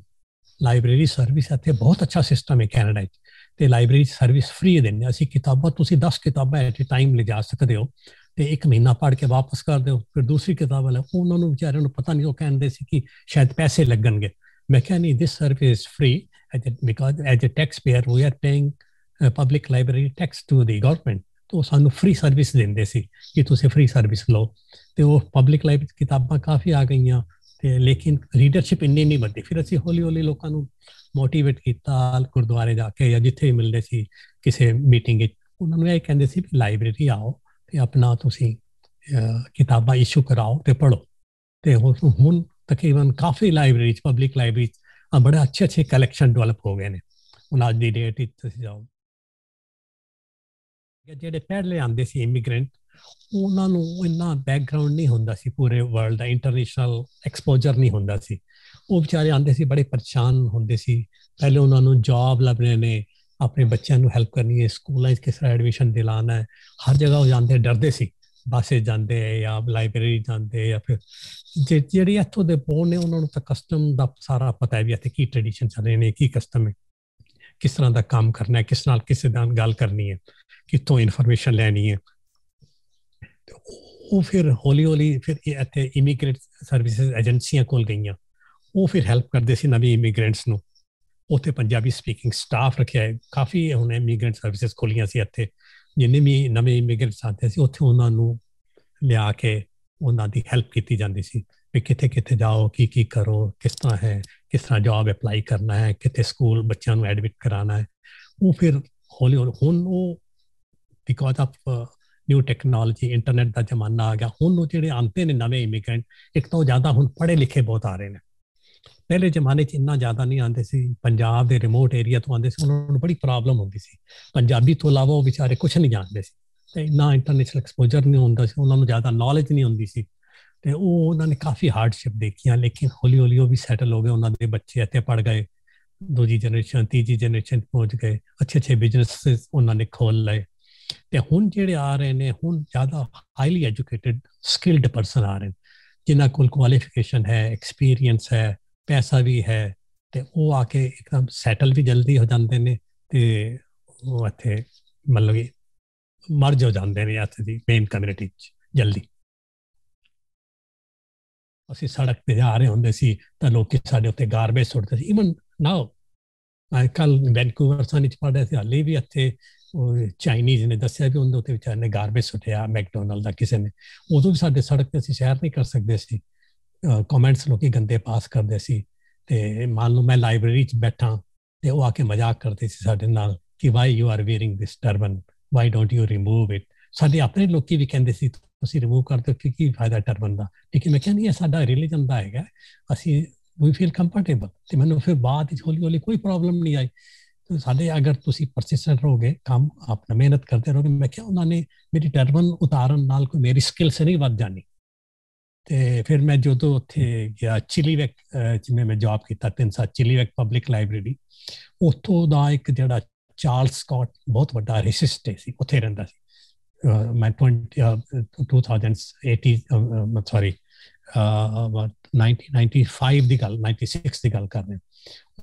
Speaker 1: ਲਾਇਬ੍ਰੇਰੀ ਸਰਵਿਸ ਇੱਥੇ ਬਹੁਤ ਅੱਛਾ ਸਿਸਟਮ ਹੈ ਕੈਨੇਡਾ ਵਿੱਚ ਤੇ ਲਾਇਬ੍ਰੇਰੀ ਸਰਵਿਸ ਫ੍ਰੀ ਦਿੰਦੇ ਅਸੀਂ ਕਿਤਾਬਾਂ ਤੁਸੀਂ 10 ਕਿਤਾਬਾਂ ਐਟ ਟਾਈਮ ਜਾ ਸਕਦੇ ਹੋ ਤੇ ਇੱਕ ਮਹੀਨਾ ਪੜ੍ਹ ਕੇ ਵਾਪਸ ਕਰ ਦਿਓ ਫਿਰ ਦੂਸਰੀ ਕਿਤਾਬ ਲੈ ਉਹਨਾਂ ਨੂੰ ਵਿਚਾਰਿਆਂ ਨੂੰ ਪਤਾ ਨਹੀਂ ਉਹ ਕਹਿੰਦੇ ਸੀ ਕਿ ਸ਼ਾਇਦ ਪੈਸੇ ਲੱਗਣਗੇ ਮੈਂ ਕਿਹਾ ਨਹੀਂ this service free at because as a tax payer we are paying public library tax to the government ਤੋਂ ਸਾਨੂੰ ਫ੍ਰੀ ਸਰਵਿਸ ਦਿੰਦੇ ਸੀ ਕਿ ਤੁਸੀਂ ਫ੍ਰੀ ਸਰਵਿਸ ਲਓ ਤੇ ਉਹ ਪਬਲਿਕ ਲਾਈਫ ਵਿੱਚ ਕਿਤਾਬਾਂ ਕਾਫੀ ਆ ਗਈਆਂ ਤੇ ਲੇਕਿਨ ਰੀਡਰਸ਼ਿਪ ਇੰਨੀ ਨਹੀਂ ਵੱਡੀ ਫਿਰ ਅਸੀਂ ਹੌਲੀ ਹੌਲੀ ਲੋਕਾਂ ਨੂੰ ਮੋਟੀਵੇਟ ਕੀਤਾ ਗੁਰਦੁਆਰੇ ਜਾ ਕੇ ਜਾਂ ਜਿੱਥੇ ਮਿਲਦੇ ਸੀ ਕਿਸੇ ਮੀਟਿੰਗ ਵਿੱਚ ਉਹਨਾਂ ਨੂੰ ਇਹ ਕਹਿੰਦੇ ਸੀ ਕਿ ਲਾਇਬ੍ਰੇਰੀ ਆਓ ਤੇ ਆਪਣਾ ਤੁਸੀਂ ਕਿਤਾਬਾਂ ਇਸ਼ੂ ਕਰਾਓ ਤੇ ਪੜੋ ਤੇ ਹੁਣ ਤਕਰੀਬਨ ਕਾਫੀ ਲਾਇਬ੍ਰੇਰੀ ਪਬਲਿਕ ਲਾਇਬ੍ਰੇਰੀ ਬੜਾ ਅੱਛੇ ਅੱਛੇ ਕਲੈਕਸ਼ਨ ਡਵੈਲਪ ਹੋ ਗਏ ਨੇ ਹੁਣ ਅੱਜ ਦੀ ਡੇਟ ਵਿੱਚ ਤੁਸੀਂ ਜਾਓ ਜਿਹੜੇ ਪਹਿਲੇ ਆਂਦੇ ਸੀ ਇਮੀਗ੍ਰੈਂਟ ਉਹਨਾਂ ਨੂੰ ਇੰਨਾ ਬੈਕਗ੍ਰਾਉਂਡ ਨਹੀਂ ਹੁੰਦਾ ਸੀ ਪੂਰੇ ਵਰਲਡ ਦਾ ਇੰਟਰਨੈਸ਼ਨਲ ਐਕਸਪੋਜ਼ਰ ਨਹੀਂ ਹੁੰਦਾ ਸੀ ਉਹ ਵਿਚਾਰੇ ਆਂਦੇ ਸੀ ਬੜੇ ਪਰੇਸ਼ਾਨ ਹੁੰਦੇ ਸੀ ਪਹਿਲੇ ਉਹਨਾਂ ਨੂੰ ਜੌਬ ਲੱਭਣੇ ਨੇ ਆਪਣੇ ਬੱਚਿਆਂ ਨੂੰ ਹੈਲਪ ਕਰਨੀ ਹੈ ਸਕੂਲਾਂ 'ਚ ਕਿਸ ਤਰ੍ਹਾਂ ਐਡਮਿਸ਼ਨ ਦਿਲਾਣਾ ਹੈ ਹਰ ਜਗ੍ਹਾ ਉਹ ਜਾਂਦੇ ਡਰਦੇ ਸੀ ਬਾਸੇ ਜਾਂਦੇ ਜਾਂ ਲਾਇਬ੍ਰੇਰੀ ਜਾਂਦੇ ਜਾਂ ਫਿਰ ਜਿਹੜੀ ਇੱਥੋਂ ਦੇ ਬੋਨ ਨੇ ਉਹਨਾਂ ਨੂੰ ਤਾਂ ਕਸਟਮ ਦਾ ਸਾਰਾ ਪਤਾ ਹੈ ਵੀ ਇੱਥੇ ਕੀ ਟ੍ਰੈਡੀਸ਼ਨ ਚੱਲ ਰਹੇ ਨੇ ਕੀ ਕਸਟਮ ਹੈ ਕਿਸ ਤਰ੍ਹਾਂ ਦਾ ਕੰਮ ਕਰਨਾ ਹੈ ਕਿਸ ਨਾਲ ਕਿਸੇ ਨਾਲ ਗੱਲ ਕਰਨੀ ਹੈ ਕਿੱਥੋਂ ਇਨਫੋਰਮੇਸ਼ਨ ਲੈਣੀ ਹੈ ਉਹ ਫਿਰ ਹੌਲੀ ਹੌਲੀ ਫਿਰ ਇੱਥੇ ਇਮੀਗ੍ਰੇਟ ਸਰਵਿਸਿਜ਼ ਏਜੰਸੀਆਂ ਕੋਲ ਗਈਆਂ ਉਹ ਫਿਰ ਹੈਲਪ ਕਰਦੇ ਸੀ ਨਵੇਂ ਇਮੀਗ੍ਰੈਂਟਸ ਨੂੰ ਉੱਥੇ ਪੰਜਾਬੀ ਸਪੀਕਿੰਗ ਸਟਾਫ ਰੱਖਿਆ ਹੈ ਕਾਫੀ ਹੁਣ ਇਮੀਗ੍ਰੈਂਟ ਸਰਵਿਸਿਜ਼ ਖੋਲੀਆਂ ਸੀ ਇੱਥੇ ਜਿੰਨੇ ਵੀ ਨਵੇਂ ਇਮੀਗ੍ਰੈਂਟਸ ਆਉਂਦੇ ਸੀ ਉੱਥੇ ਉਹਨਾਂ ਨੂੰ ਲਿਆ ਕੇ ਉਹਨਾਂ ਦੀ ਹੈਲਪ ਕੀਤੀ ਜਾਂਦੀ ਸੀ ਵੀ ਕਿੱਥੇ ਕਿੱਥੇ ਜਾਓ ਕੀ ਕੀ ਕਰੋ ਕਿਸ ਤਰ੍ਹਾਂ ਹੈ ਕਿਸ ਤਰ੍ਹਾਂ ਜੌਬ ਅਪਲਾਈ ਕਰਨਾ ਹੈ ਕਿੱਥੇ ਸਕੂਲ ਬੱਚਿਆਂ ਨੂੰ ਐਡਮਿਟ ਕਰਾਣਾ ਹੈ ਉਹ ਫਿਰ ਹੌਲੀ ਹੌਲੀ ਹੁਣ ਉਹ because of new technology internet ਦਾ ਜ਼ਮਾਨਾ ਆ ਗਿਆ ਹੁਣ ਉਹ ਜਿਹੜੇ ਆਂਤੇ ਨੇ ਨਵੇਂ ਇਮੀਗ੍ਰੈਂਟ ਇੱਕ ਤੋਂ ਜ਼ਿਆਦਾ ਹੁਣ ਪੜ੍ਹੇ ਲਿਖੇ ਬਹੁਤ ਆ ਰਹੇ ਨੇ ਪਹਿਲੇ ਜ਼ਮਾਨੇ 'ਚ ਇੰਨਾ ਜ਼ਿਆਦਾ ਨਹੀਂ ਆਂਦੇ ਸੀ ਪੰਜਾਬ ਦੇ ਰਿਮੋਟ ਏਰੀਆ ਤੋਂ ਆਂਦੇ ਸੀ ਉਹਨਾਂ ਨੂੰ ਬੜੀ ਪ੍ਰੋਬਲਮ ਹੁੰਦੀ ਸੀ ਪੰਜਾਬੀ ਤੋਂ ਇਲਾਵਾ ਉਹ ਵਿਚਾਰੇ ਕੁਝ ਨਹੀਂ ਜਾਣਦੇ ਸੀ ਤੇ ਨਾ ਇੰਟਰਨੈਸ਼ਨਲ ਐਕਸਪੋਜ਼ਰ ਨਹੀਂ ਹੁੰਦਾ ਸੀ ਉਹਨਾਂ ਨੂੰ ਜ਼ਿਆਦਾ ਨੌਲੇਜ ਨਹੀਂ ਹੁੰਦੀ ਸੀ ਤੇ ਉਹ ਉਹਨਾਂ ਨੇ ਕਾਫੀ ਹਾਰਡਸ਼ਿਪ ਦੇਖੀਆਂ ਲੇਕਿਨ ਹੌਲੀ ਹੌਲੀ ਉਹ ਵੀ ਸੈਟਲ ਹੋ ਗਏ ਉਹਨਾਂ ਦੇ ਬੱਚੇ ਇੱਥੇ ਪੜ ਗਏ ਦੂਜੀ ਜਨਰੇਸ਼ਨ ਤੀਜੀ ਜਨਰੇਸ਼ਨ ਪਹੁੰਚ ਗਏ ਅੱਛੇ ਅੱਛੇ ਬਿਜ਼ਨੈਸਸ ਉਹਨਾਂ ਨੇ ਖੋਲ ਲਏ ਤੇ ਹੁਣ ਜਿਹੜੇ ਆ ਰਹੇ ਨੇ ਹੁਣ ਜ਼ਿਆਦਾ ਹਾਈਲੀ ਐਜੂਕੇਟਿਡ ਸਕਿਲਡ ਪਰਸਨ ਆ ਰਹੇ ਨੇ ਜਿਨ੍ਹਾਂ ਕੋਲ ਕੁਆਲੀਫਿਕੇਸ਼ਨ ਹੈ ਐਕਸਪੀਰੀਅੰਸ ਹੈ ਪੈਸਾ ਵੀ ਹੈ ਤੇ ਉਹ ਆ ਕੇ ਇੱਕਦਮ ਸੈਟਲ ਵੀ ਜਲਦੀ ਹੋ ਜਾਂਦੇ ਨੇ ਤੇ ਉਹ ਇੱਥੇ ਮਤਲਬ ਕਿ ਮਰ ਜਾ ਜਾਂਦੇ ਨੇ ਇੱਥੇ ਦੀ ਮੇਨ ਕਮਿਊਨਿਟੀ ਚ ਜਲਦੀ ਅਸੀਂ ਸੜਕ ਤੇ ਜਾ ਰਹੇ ਹੁੰਦੇ ਸੀ ਤਾਂ ਲੋਕੀ ਸਾਡੇ ਉੱਤੇ ਗਾਰਬੇਜ ਸੁੱਟਦੇ ਸੀ ਇਵਨ ਨਾਓ ਕੱਲ ਵੈਨਕੂਵਰ ਤੋਂ ਨਹੀਂ ਪੜਿਆ ਸੀ ਹਲੇ ਵੀ ਇੱਥੇ ਉਹ ਚਾਈਨੀਜ਼ ਨੇ ਦੱਸਿਆ ਵੀ ਉਹਨਾਂ ਉੱਤੇ ਵਿਚਾਰ ਨੇ ਗਾਰਬੇਜ ਸੁੱਟਿਆ ਮੈਕਡੋਨਲਡ ਦਾ ਕਿਸੇ ਨੇ ਉਦੋਂ ਵੀ ਸਾਡੇ ਸੜਕ ਤੇ ਅਸੀਂ ਸ਼ਹਿਰ ਨਹੀਂ ਕਰ ਸਕਦੇ ਸੀ ਕਮੈਂਟਸ ਲੋਕੀ ਗੰਦੇ ਪਾਸ ਕਰਦੇ ਸੀ ਤੇ ਮੰਨ ਲਓ ਮੈਂ ਲਾਇਬ੍ਰੇਰੀ 'ਚ ਬੈਠਾ ਤੇ ਉਹ ਆ ਕੇ ਮਜ਼ਾਕ ਕਰਦੇ ਸੀ ਸਾਡੇ ਨਾਲ ਕਿ why you are wearing this turban why don't you remove it ਸਾਡੇ ਆਪਣੇ ਲੋਕੀ ਵੀ ਕਹਿੰਦੇ ਸੀ ਤੁਸੀਂ ਰਿਮੂਵ ਕਰ ਦਿਓ ਕਿ ਕੀ ਫਾਇਦਾ ਟਰਬਨ ਦਾ ਲੇਕਿਨ ਮੈਂ ਕਹਿੰਦੀ ਇਹ ਸਾਡਾ ਰਿਲੀਜਨ ਦਾ ਹੈਗਾ ਅਸੀਂ ਵੀ ਫੀਲ ਕੰਫਰਟੇਬਲ ਤੇ ਮੈਨੂੰ ਫਿਰ ਬਾਅਦ ਵਿੱਚ ਹੌਲੀ ਹੌਲੀ ਕੋਈ ਪ੍ਰੋਬਲਮ ਨਹੀਂ ਆਈ ਤੇ ਸਾਡੇ ਅਗਰ ਤੁਸੀਂ ਪਰਸਿਸਟੈਂਟ ਰਹੋਗੇ ਕੰਮ ਆਪਣਾ ਮਿਹਨਤ ਕਰਦੇ ਰਹੋਗੇ ਮੈਂ ਕਿਹਾ ਉਹਨਾਂ ਨੇ ਮੇਰੀ ਟਰਬਨ ਉਤਾਰਨ ਨਾਲ ਕੋਈ ਮੇਰੀ ਸਕਿੱਲ ਸੇ ਨਹੀਂ ਵੱਧ ਜਾਣੀ ਤੇ ਫਿਰ ਮੈਂ ਜਦੋਂ ਉੱਥੇ ਗਿਆ ਚਿਲੀ ਚਿਲੀਵੈਕ ਜਿਵੇਂ ਮੈਂ ਜੌਬ ਕੀਤਾ ਤਿੰਨ ਸਾਲ ਚਿਲੀਵੈਕ ਪਬਲਿਕ ਲਾਇਬ੍ਰੇਰੀ ਉੱਥੋਂ ਦਾ ਇੱਕ ਜਿਹੜਾ ਚਾਰਲਸ ਸਕਾਟ ਬਹੁਤ ਵੱਡਾ ਰੈਸਿਸਟ ਸੀ ਉੱਥੇ ਰਹਿੰਦਾ ਸੀ ਮੈਂ 20 2080 ਸੌਰੀ ਅਬਾਊਟ 1995 ਦੀ ਗੱਲ 96 ਦੀ ਗੱਲ ਕਰ ਰਹੇ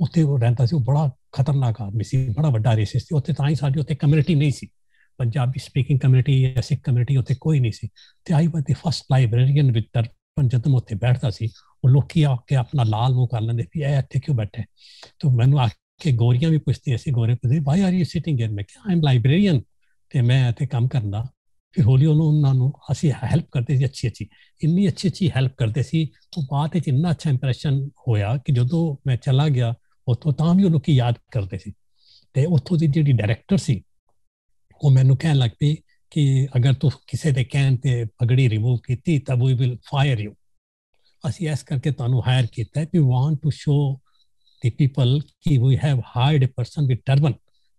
Speaker 1: ਉੱਥੇ ਉਹ ਰਹਿੰਦਾ ਸੀ ਉਹ ਬੜਾ ਖਤਰਨਾਕ ਆਦਮੀ ਸੀ ਬੜਾ ਵੱਡਾ ਰੇਸਿਸਟ ਸੀ ਉੱਥੇ ਤਾਂ ਹੀ ਸਾਡੀ ਉੱਥੇ ਕਮਿਊਨਿਟੀ ਨਹੀਂ ਸੀ ਪੰਜਾਬੀ ਸਪੀਕਿੰਗ ਕਮਿਊਨਿਟੀ ਜਾਂ ਸਿੱਖ ਕਮਿਊਨਿਟੀ ਉੱਥੇ ਕੋਈ ਨਹੀਂ ਸੀ ਤੇ I was the first librarian with Darpan ਜਦੋਂ ਉੱਥੇ ਬੈਠਦਾ ਸੀ ਉਹ ਲੋਕੀ ਆ ਕੇ ਆਪਣਾ ਲਾਲ ਮੂੰਹ ਕਰ ਲੈਂਦੇ ਵੀ ਇਹ ਇੱਥੇ ਕਿਉਂ ਬੈਠੇ ਤੋ ਮੈਨੂੰ ਆ ਕੇ ਗੋਰੀਆਂ ਵੀ ਪੁੱਛਦੀ ਐਸੀ ਗੋਰੇ ਪੁੱਛਦੀ why are you sitting here ਮੈਂ ਕਿਹਾ ਆਮ ਲਾਇਬ੍ਰੇਰੀਅਨ ਤੇ ਮੈਂ ਇੱਥੇ ਕੰਮ ਕਰਦਾ ਫਿਰ ਹੌਲੀ ਹੌਲੀ ਉਹਨਾਂ ਨੂੰ ਅਸੀਂ ਹੈਲਪ ਕਰਦੇ ਸੀ ਅੱਛੀ ਅੱਛੀ ਇੰਨੀ ਅੱਛੀ ਅੱਛੀ ਹੈਲਪ ਕਰਦੇ ਸੀ ਉਹ ਬਾਤ ਵਿੱਚ ਇੰਨਾ ਅੱਛਾ ਇੰਪ੍ਰੈਸ਼ਨ ਹੋਇਆ ਕਿ ਜਦੋਂ ਮੈਂ ਚਲਾ ਗਿਆ ਉੱਥੋਂ ਤਾਂ ਵੀ ਉਹ ਲੋਕੀ ਯਾਦ ਕਰਦੇ ਸੀ ਤੇ ਉੱਥੋਂ ਦੀ ਜਿਹੜੀ ਡਾਇਰੈਕਟਰ ਸੀ ਉਹ ਮੈਨੂੰ ਕਹਿਣ ਲੱਗ ਪਈ ਕਿ ਅਗਰ ਤੂੰ ਕਿਸੇ ਦੇ ਕਹਿਣ ਤੇ ਪਗੜੀ ਰਿਮੂਵ ਕੀਤੀ ਤਾਂ ਵੀ ਵਿਲ ਫਾਇਰ ਯੂ ਅਸੀਂ ਐਸ ਕਰਕੇ ਤੁਹਾਨੂੰ ਹਾਇਰ ਕੀਤਾ ਹੈ ਕਿ want to show the people ਕਿ we have hired a person with turban